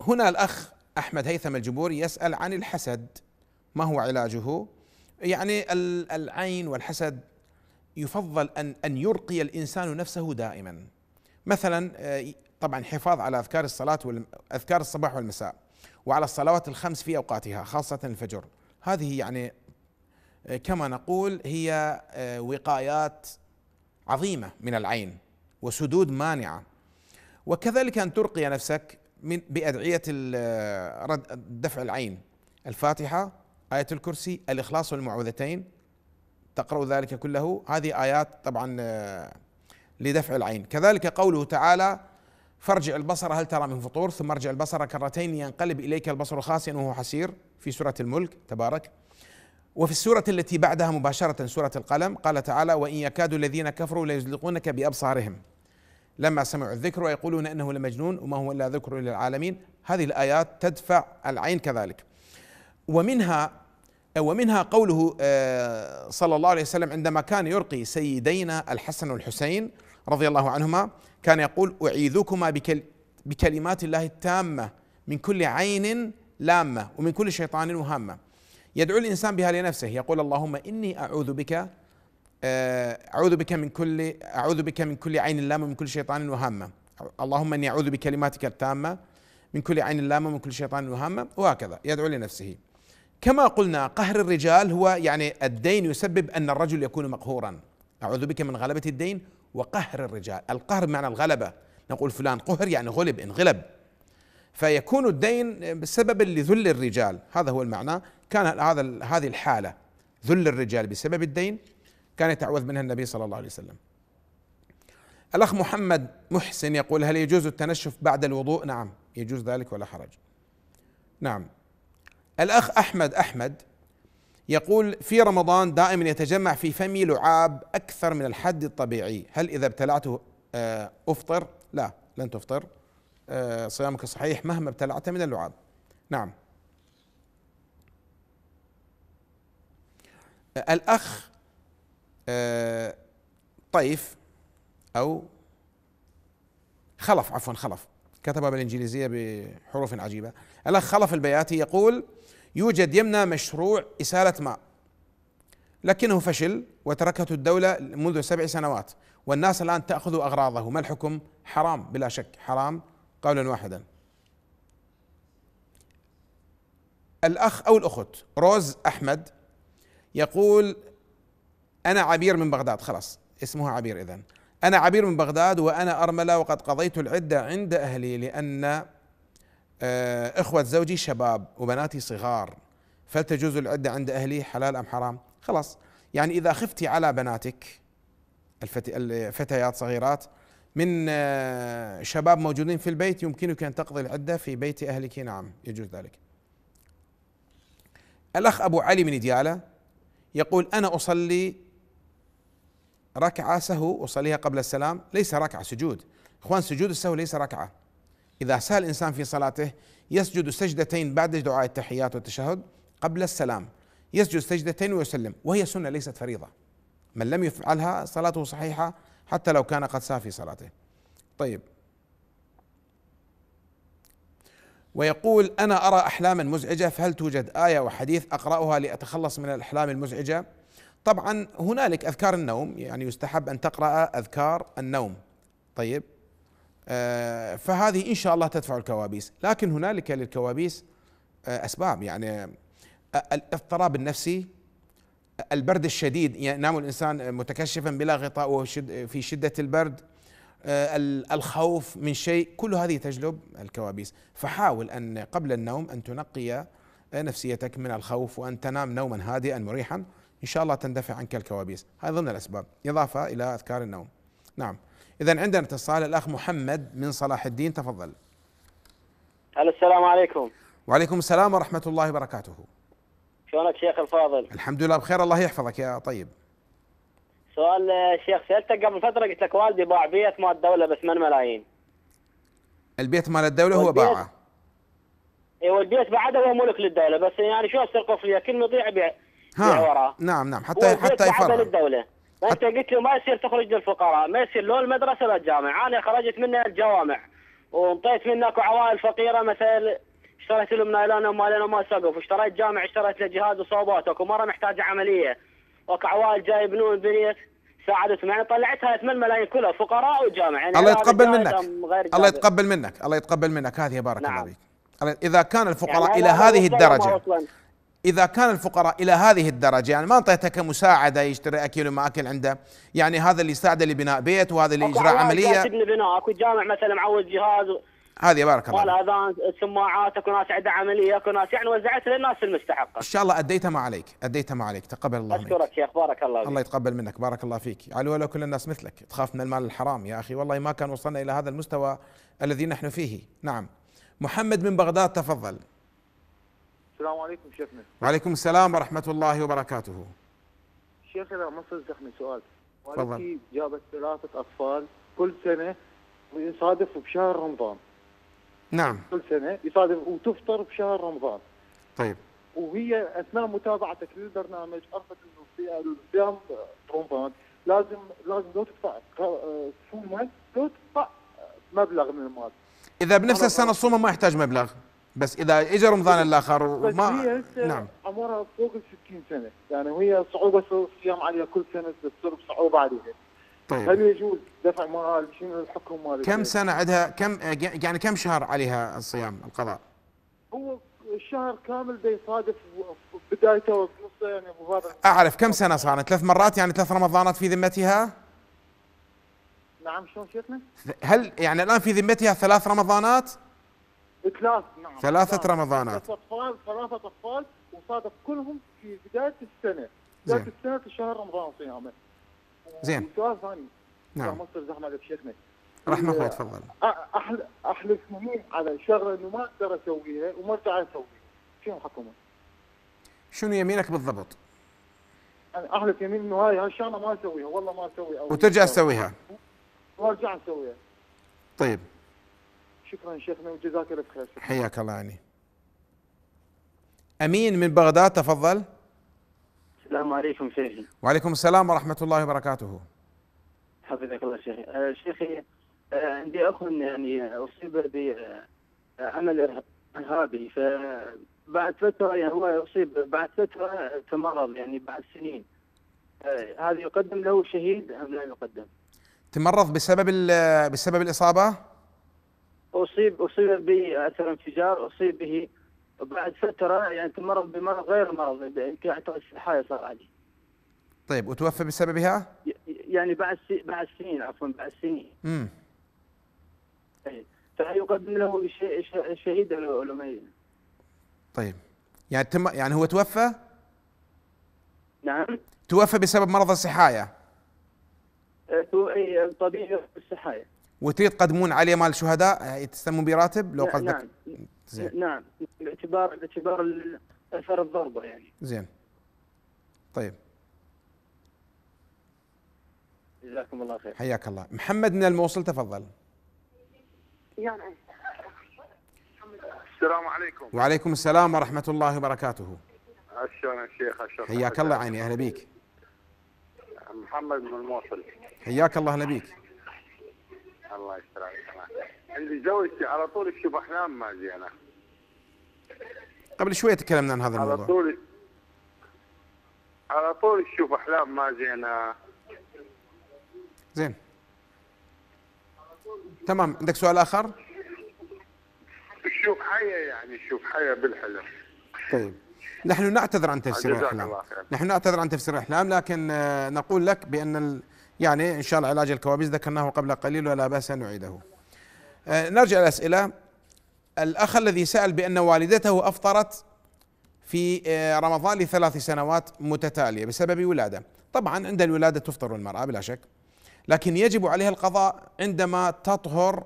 هنا الأخ أحمد هيثم الجبوري يسأل عن الحسد ما هو علاجه يعني العين والحسد يفضل أن أن يرقي الإنسان نفسه دائما مثلا آه، طبعا حفاظ على اذكار الصلاه اذكار الصباح والمساء وعلى الصلوات الخمس في اوقاتها خاصه الفجر هذه يعني آه، كما نقول هي آه، وقايات عظيمه من العين وسدود مانعه وكذلك ان ترقي نفسك من بادعيه دفع العين الفاتحه ايه الكرسي الاخلاص والمعوذتين تقرا ذلك كله هذه ايات طبعا لدفع العين كذلك قوله تعالى فارجع البصر هل ترى من فطور ثم ارجع البصر كرتين ينقلب اليك البصر خاسئا وهو حسير في سوره الملك تبارك وفي السوره التي بعدها مباشره سوره القلم قال تعالى وان يكاد الذين كفروا ليزلقونك بابصارهم لما سمعوا الذكر ويقولون انه لمجنون وما هو الا ذكر للعالمين هذه الايات تدفع العين كذلك ومنها ومنها قوله آه، صلى الله عليه وسلم عندما كان يرقي سيدينا الحسن والحسين رضي الله عنهما كان يقول أعيذكما بكل بكلمات الله التامة من كل عين لامة ومن كل شيطان وهامة يدعو الإنسان بها لنفسه يقول اللهم إني أعوذ بك آه، أعوذ بك من كل أعوذ بك من كل عين لامة من كل شيطان وهامة اللهم إني أعوذ بكلماتك التامة من كل عين لامة من كل شيطان وهامة وهكذا يدعو لنفسه كما قلنا قهر الرجال هو يعني الدين يسبب أن الرجل يكون مقهورا أعوذ بك من غلبة الدين وقهر الرجال القهر بمعنى الغلبة نقول فلان قهر يعني غلب انغلب فيكون الدين بسبب لذل الرجال هذا هو المعنى كان هذا هذه الحالة ذل الرجال بسبب الدين كان يتعوذ منها النبي صلى الله عليه وسلم الأخ محمد محسن يقول هل يجوز التنشف بعد الوضوء نعم يجوز ذلك ولا حرج نعم الأخ أحمد أحمد يقول في رمضان دائما يتجمع في فمي لعاب أكثر من الحد الطبيعي هل إذا ابتلعته آه، أفطر لا لن تفطر آه، صيامك صحيح مهما ابتلعت من اللعاب نعم الأخ آه، طيف أو خلف عفوا خلف كتبها بالإنجليزية بحروف عجيبة الأخ خلف البياتي يقول يوجد يمنى مشروع إسالة ماء لكنه فشل وتركته الدولة منذ سبع سنوات والناس الآن تأخذ أغراضه ما الحكم حرام بلا شك حرام قولا واحدا الأخ أو الأخت روز أحمد يقول أنا عبير من بغداد خلاص اسمها عبير إذن أنا عبير من بغداد وأنا أرملة وقد قضيت العدة عند أهلي لأن آه، إخوة زوجي شباب وبناتي صغار فلتجوز العدة عند أهلي حلال أم حرام خلاص يعني إذا خفتي على بناتك الفتيات صغيرات من آه، شباب موجودين في البيت يمكنك أن تقضي العدة في بيت أهلك نعم يجوز ذلك الأخ أبو علي من ديالة يقول أنا أصلي ركعة سهو أصليها قبل السلام ليس ركعة سجود إخوان سجود السهو ليس ركعة إذا سال الإنسان في صلاته يسجد سجدتين بعد دعاء التحيات والتشهد قبل السلام يسجد سجدتين ويسلم وهي سنة ليست فريضة من لم يفعلها صلاته صحيحة حتى لو كان قد سهى في صلاته طيب ويقول أنا أرى أحلاما مزعجة فهل توجد آية وحديث أقرأها لأتخلص من الأحلام المزعجة طبعا هنالك أذكار النوم يعني يستحب أن تقرأ أذكار النوم طيب آه، فهذه إن شاء الله تدفع الكوابيس لكن هنالك للكوابيس آه، أسباب يعني آه، الاضطراب النفسي البرد الشديد يعني ينام الإنسان متكشفا بلا غطاء في شدة البرد الخوف من شيء كل هذه تجلب الكوابيس فحاول أن قبل النوم أن تنقي نفسيتك من الخوف وأن تنام نوما هادئا مريحا إن شاء الله تندفع عنك الكوابيس هذه ضمن الأسباب إضافة إلى أذكار النوم نعم اذا عندنا اتصال الاخ محمد من صلاح الدين تفضل السلام عليكم وعليكم السلام ورحمه الله وبركاته شلونك شيخ الفاضل الحمد لله بخير الله يحفظك يا طيب سؤال شيخ سالتك قبل فتره قلت لك والدي باع بيت مال الدوله ب 8 ملايين البيت مال الدوله هو باعه اي والبيت بعده هو ملك للدوله بس يعني شو استرقف فيه كل ما يضيع يبيع ها وراه نعم نعم حتى حتى يفرغ للدوله وانت طيب. قلت له ما يصير تخرج للفقراء ما يصير لو المدرسه ولا الجامع انا خرجت منها الجوامع وانطيت منك عوائل فقيره مثل اشتريت لهم نايلون لنا وما سقف واشتريت جامع اشتريت له جهاز وصوبات اكو مره محتاجه عمليه واكو عوائل جاي بنون بنيت ساعدتهم يعني طلعتها 8 ملايين كلها فقراء وجامع يعني الله يتقبل منك الله يتقبل منك الله يتقبل منك هذه بارك نعم. الله فيك اذا كان الفقراء يعني الى هذه الدرجه اذا كان الفقراء الى هذه الدرجه يعني ما انطيته كمساعده يشتري اكل وما اكل عنده يعني هذا اللي يساعده لبناء بيت وهذا اللي يجرى عمليه تبني بناء اكو جامع مثلا معوز جهاز و... هذه بارك الله والاذان سماعات اكو ناس عندها عمليه اكو ناس يعني وزعت للناس المستحقه ان شاء الله اديتها ما عليك اديتها ما عليك تقبل الله اشكرك منك. شيخ بارك الله فيك. الله يتقبل منك بارك الله فيك علي ولو كل الناس مثلك تخاف من المال الحرام يا اخي والله ما كان وصلنا الى هذا المستوى الذي نحن فيه نعم محمد من بغداد تفضل السلام عليكم شيخنا وعليكم السلام ورحمة الله وبركاته شيخنا مصر زخمي سؤال والدتي جابت ثلاثة أطفال كل سنة ويصادف بشهر رمضان نعم كل سنة يصادف وتفطر بشهر رمضان طيب وهي أثناء متابعتك للبرنامج عرفت أنه في صيام رمضان لازم لازم لو تدفع صومة لو تدفع مبلغ من المال إذا بنفس السنة الصومة ما يحتاج مبلغ بس اذا اجى رمضان الاخر بس هي نعم عمرها فوق ال 60 سنه يعني وهي صعوبه الصيام عليها كل سنه تصير صعوبه عليها طيب هل يجوز دفع مال شنو الحكم ماله كم سنه عندها كم يعني كم شهر عليها الصيام القضاء هو الشهر كامل بيصادف بدايته ونصه يعني ابو هذا اعرف كم سنه صارت ثلاث مرات يعني ثلاث رمضانات في ذمتها نعم شلون شيخنا هل يعني الان في ذمتها ثلاث رمضانات ثلاث نعم ثلاثة نعم. رمضانات ثلاثة أطفال ثلاثة أطفال وصادف كلهم في بداية السنة بداية زين. السنة في شهر رمضان صيامه زين سؤال ثاني نعم مصر زحمة على شيخنا رحمة الله تفضل أحلف أحلف على شغلة إنه ما أقدر أسويها وما أرجع أسويها شنو حكمه؟ شنو يمينك بالضبط؟ يعني أحلف يمين إنه هاي الشغلة ما أسويها والله ما أسويها وترجع تسويها وأرجع أسويها طيب شكرا شيخنا وجزاك الله خير حياك الله يعني امين من بغداد تفضل السلام عليكم شيخي وعليكم السلام ورحمه الله وبركاته حفظك الله شيخي أه شيخي أه عندي اخ يعني اصيب بعمل ارهابي فبعد فتره يعني هو اصيب بعد فتره تمرض يعني بعد سنين أه، هذا يقدم له شهيد ام لا يقدم؟ تمرض بسبب بسبب الاصابه؟ اصيب اصيب به اثر انفجار اصيب به بعد فتره يعني تمرض بمرض غير مرض يمكن اعتقد حاله صار عليه. طيب وتوفى بسببها؟ يعني بعد سي... بعد سنين عفوا بعد سنين. امم. طيب. فيقدم له شهيد ولا طيب يعني تم يعني هو توفى؟ نعم. توفى بسبب مرض السحاية. آه، طبيعي السحاية. وتريد تقدمون عليه مال شهداء يعني تسمون براتب لو قصدك نعم زين نعم باعتبار باعتبار اثر الضربه يعني زين طيب جزاكم الله خير حياك الله محمد من الموصل تفضل يعني. السلام عليكم وعليكم السلام ورحمة الله وبركاته عشان الشيخ عشان حياك الله عيني أهلا بيك محمد من الموصل حياك الله أهلا بيك الله يستر عليك عندي زوجتي على طول تشوف احلام ما زينه قبل شويه تكلمنا عن هذا الموضوع على طول على طول تشوف احلام ما زينه زين تمام عندك سؤال اخر؟ تشوف حيا يعني تشوف حيا بالحلم طيب نحن نعتذر عن تفسير الاحلام نحن نعتذر عن تفسير الاحلام لكن آه، نقول لك بان يعني إن شاء الله علاج الكوابيس ذكرناه قبل قليل ولا بأس أن نعيده آه، نرجع الأسئلة الأخ الذي سأل بأن والدته أفطرت في آه، رمضان لثلاث سنوات متتالية بسبب ولادة طبعا عند الولادة تفطر المرأة بلا شك لكن يجب عليها القضاء عندما تطهر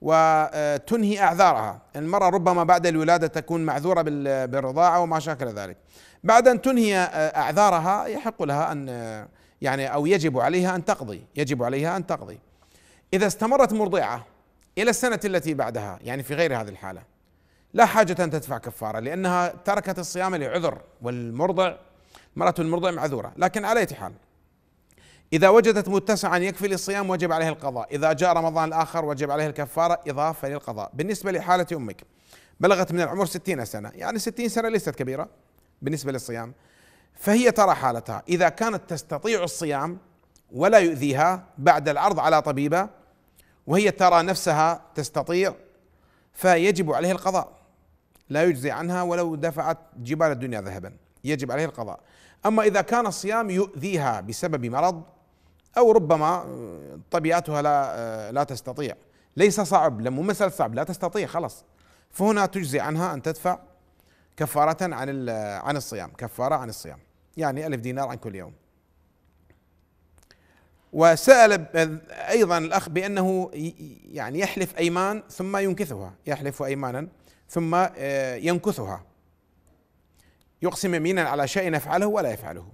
وتنهي آه، أعذارها المرأة ربما بعد الولادة تكون معذورة بالرضاعة وما شاكل ذلك بعد أن تنهي أعذارها يحق لها أن يعني أو يجب عليها أن تقضي يجب عليها أن تقضي إذا استمرت مرضعة إلى السنة التي بعدها يعني في غير هذه الحالة لا حاجة أن تدفع كفارة لأنها تركت الصيام لعذر والمرضع مرأة المرضع معذورة لكن على حال إذا وجدت متسعا يكفي للصيام وجب عليه القضاء إذا جاء رمضان الآخر وجب عليه الكفارة إضافة للقضاء بالنسبة لحالة أمك بلغت من العمر ستين سنة يعني ستين سنة ليست كبيرة بالنسبة للصيام فهي ترى حالتها إذا كانت تستطيع الصيام ولا يؤذيها بعد العرض على طبيبة وهي ترى نفسها تستطيع فيجب عليه القضاء لا يجزي عنها ولو دفعت جبال الدنيا ذهبا يجب عليه القضاء أما إذا كان الصيام يؤذيها بسبب مرض أو ربما طبيعتها لا آه، لا تستطيع ليس صعب لم مسألة صعب لا تستطيع خلاص فهنا تجزي عنها أن تدفع كفارة عن عن الصيام كفارة عن الصيام يعني ألف دينار عن كل يوم وسأل أيضا الأخ بأنه يعني يحلف أيمان ثم ينكثها يحلف أيمانا ثم آه، ينكثها يقسم يمينا على شيء يفعله ولا يفعله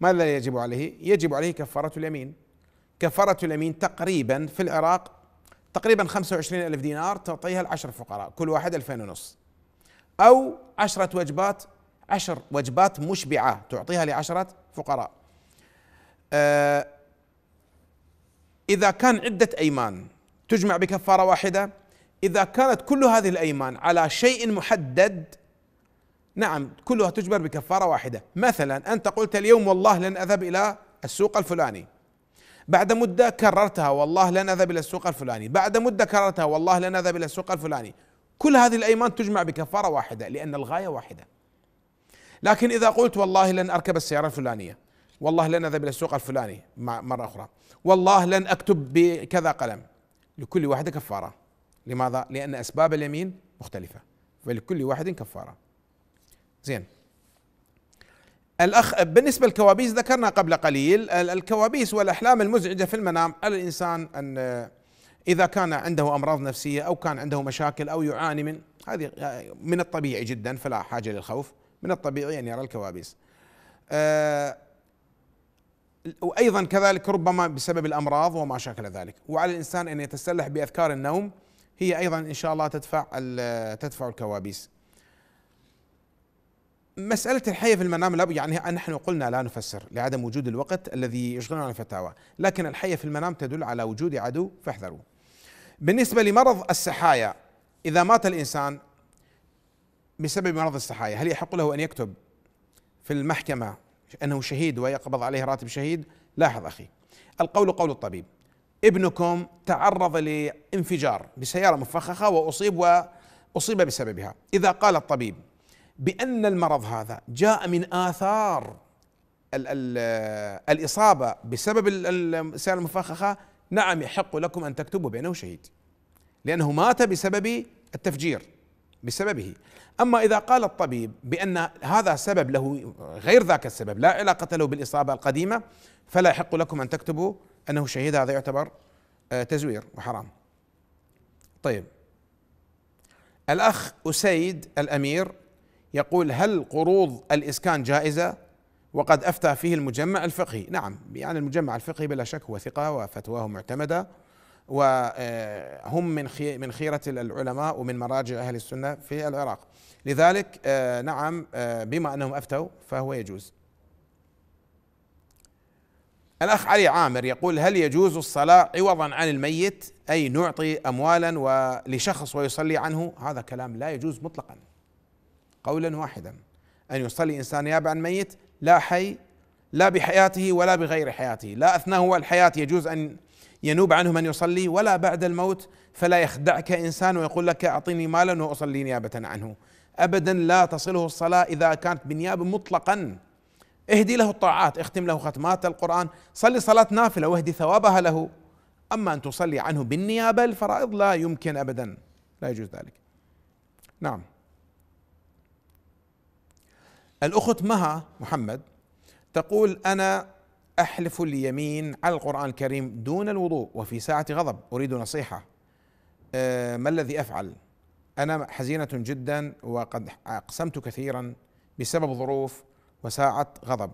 ماذا يجب عليه؟ يجب عليه كفارة اليمين كفارة اليمين تقريبا في العراق تقريبا 25 ألف دينار تعطيها العشر فقراء كل واحد 2000 ونص أو عشرة وجبات عشر وجبات مشبعة تعطيها لعشرة فقراء آه إذا كان عدة أيمان تجمع بكفارة واحدة إذا كانت كل هذه الأيمان على شيء محدد نعم كلها تجبر بكفارة واحدة مثلا أنت قلت اليوم والله لن أذهب إلى السوق الفلاني بعد مدة كررتها والله لن أذهب إلى السوق الفلاني بعد مدة كررتها والله لن أذهب إلى السوق الفلاني كل هذه الأيمان تجمع بكفارة واحدة لأن الغاية واحدة لكن إذا قلت والله لن أركب السيارة الفلانية والله لن أذهب إلى السوق الفلاني مرة أخرى والله لن أكتب بكذا قلم لكل واحدة كفارة لماذا؟ لأن أسباب اليمين مختلفة فلكل واحد كفارة زين الأخ بالنسبة للكوابيس ذكرنا قبل قليل الكوابيس والأحلام المزعجة في المنام على الإنسان أن اذا كان عنده امراض نفسيه او كان عنده مشاكل او يعاني من هذه آه، من الطبيعي جدا فلا حاجه للخوف من الطبيعي ان يرى الكوابيس. أه وايضا كذلك ربما بسبب الامراض وما شاكل ذلك، وعلى الانسان ان يتسلح باذكار النوم هي ايضا ان شاء الله تدفع آه، تدفع الكوابيس. مسألة الحية في المنام لا يعني نحن قلنا لا نفسر لعدم وجود الوقت الذي يشغلنا عن الفتاوى، لكن الحية في المنام تدل على وجود عدو فاحذروه. بالنسبة لمرض السحايا إذا مات الإنسان بسبب مرض السحايا هل يحق له أن يكتب في المحكمة أنه شهيد ويقبض عليه راتب شهيد لاحظ أخي القول قول الطبيب ابنكم تعرض لانفجار بسيارة مفخخة وأصيب وأصيب بسببها إذا قال الطبيب بأن المرض هذا جاء من آثار الـ الـ الإصابة بسبب السيارة المفخخة نعم يحق لكم ان تكتبوا بانه شهيد لانه مات بسبب التفجير بسببه اما اذا قال الطبيب بان هذا سبب له غير ذاك السبب لا علاقه له بالاصابه القديمه فلا يحق لكم ان تكتبوا انه شهيد هذا يعتبر آه، تزوير وحرام طيب الاخ اسيد الامير يقول هل قروض الاسكان جائزه وقد أفتى فيه المجمع الفقهي نعم يعني المجمع الفقهي بلا شك هو ثقة وفتواه معتمدة وهم من من خيرة العلماء ومن مراجع أهل السنة في العراق لذلك آه، نعم آه، بما أنهم أفتوا فهو يجوز الأخ علي عامر يقول هل يجوز الصلاة عوضا عن الميت أي نعطي أموالا ولشخص ويصلي عنه هذا كلام لا يجوز مطلقا قولا واحدا أن يصلي إنسان نيابة عن ميت لا حي لا بحياته ولا بغير حياته لا أثناء الحياة يجوز أن ينوب عنه من يصلي ولا بعد الموت فلا يخدعك إنسان ويقول لك أعطيني مالا وأصلي نيابة عنه أبدا لا تصله الصلاة إذا كانت بنيابة مطلقا اهدي له الطاعات اختم له ختمات القرآن صلي صلاة نافلة واهدي ثوابها له أما أن تصلي عنه بالنيابة الفرائض لا يمكن أبدا لا يجوز ذلك نعم الأخت مها محمد تقول أنا أحلف اليمين على القرآن الكريم دون الوضوء وفي ساعة غضب أريد نصيحة آه، ما الذي أفعل أنا حزينة جدا وقد أقسمت كثيرا بسبب ظروف وساعة غضب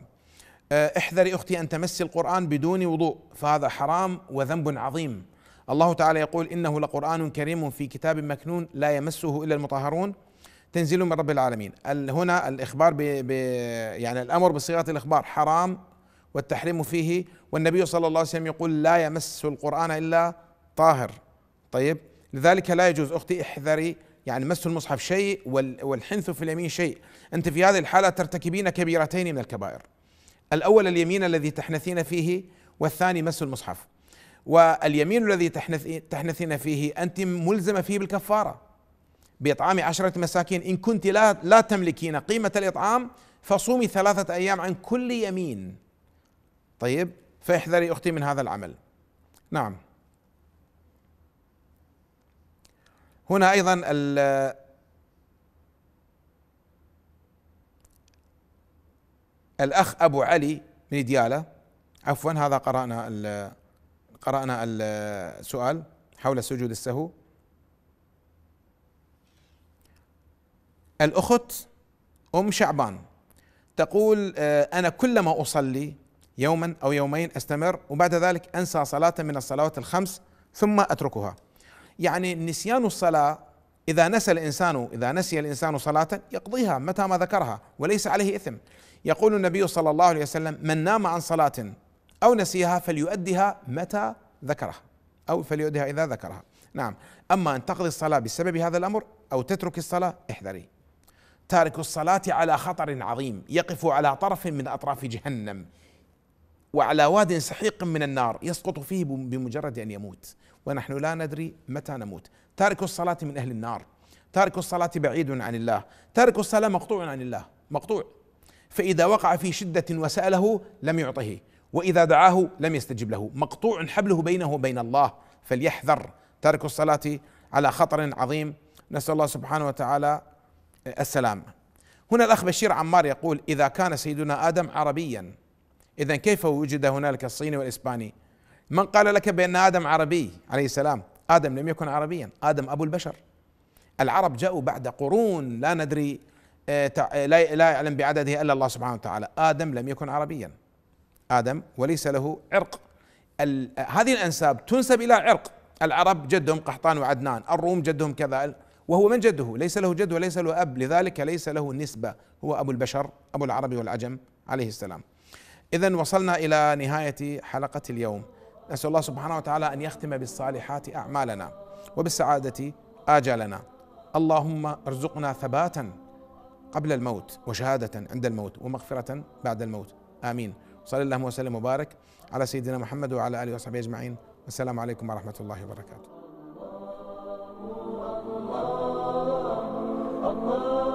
آه، احذري أختي أن تمسي القرآن بدون وضوء فهذا حرام وذنب عظيم الله تعالى يقول إنه لقرآن كريم في كتاب مكنون لا يمسه إلا المطهرون تنزيل من رب العالمين هنا الإخبار ب يعني الأمر بصيغة الإخبار حرام والتحريم فيه والنبي صلى الله عليه وسلم يقول لا يمس القرآن إلا طاهر طيب لذلك لا يجوز أختي احذري يعني مس المصحف شيء والحنث في اليمين شيء أنت في هذه الحالة ترتكبين كبيرتين من الكبائر الأول اليمين الذي تحنثين فيه والثاني مس المصحف واليمين الذي تحنثين فيه أنت ملزمة فيه بالكفارة بإطعام عشرة مساكين إن كنت لا, لا تملكين قيمة الإطعام فصومي ثلاثة أيام عن كل يمين طيب فاحذري أختي من هذا العمل نعم هنا أيضا الأخ أبو علي من ديالة عفوا هذا قرأنا ال قرأنا السؤال حول سجود السهو الأخت أم شعبان تقول آه، أنا كلما أصلي يوما أو يومين أستمر وبعد ذلك أنسى صلاة من الصلوات الخمس ثم أتركها يعني نسيان الصلاة إذا نسى الإنسان إذا نسي الإنسان صلاة يقضيها متى ما ذكرها وليس عليه إثم يقول النبي صلى الله عليه وسلم من نام عن صلاة أو نسيها فليؤدها متى ذكرها أو فليؤدها إذا ذكرها نعم أما أن تقضي الصلاة بسبب هذا الأمر أو تترك الصلاة احذري تارك الصلاة على خطر عظيم يقف على طرف من أطراف جهنم وعلى واد سحيق من النار يسقط فيه بمجرد أن يموت ونحن لا ندري متى نموت تارك الصلاة من أهل النار تارك الصلاة بعيد عن الله تارك الصلاة مقطوع عن الله مقطوع فإذا وقع في شدة وسأله لم يعطه وإذا دعاه لم يستجب له مقطوع حبله بينه وبين الله فليحذر تارك الصلاة على خطر عظيم نسأل الله سبحانه وتعالى السلام هنا الأخ بشير عمار يقول إذا كان سيدنا آدم عربيا إذا كيف وجد هنالك الصيني والإسباني من قال لك بأن آدم عربي عليه السلام آدم لم يكن عربيا آدم أبو البشر العرب جاءوا بعد قرون لا ندري آه، آه، لا لا يعلم بعدده الا الله سبحانه وتعالى ادم لم يكن عربيا ادم وليس له عرق آه، هذه الانساب تنسب الى عرق العرب جدهم قحطان وعدنان الروم جدهم كذا وهو من جده ليس له جد وليس له أب لذلك ليس له نسبة هو أبو البشر أبو العرب والعجم عليه السلام إذا وصلنا إلى نهاية حلقة اليوم نسأل الله سبحانه وتعالى أن يختم بالصالحات أعمالنا وبالسعادة آجالنا اللهم ارزقنا ثباتا قبل الموت وشهادة عند الموت ومغفرة بعد الموت آمين صلى الله وسلم وبارك على سيدنا محمد وعلى آله وصحبه أجمعين والسلام عليكم ورحمة الله وبركاته Allah, Allah,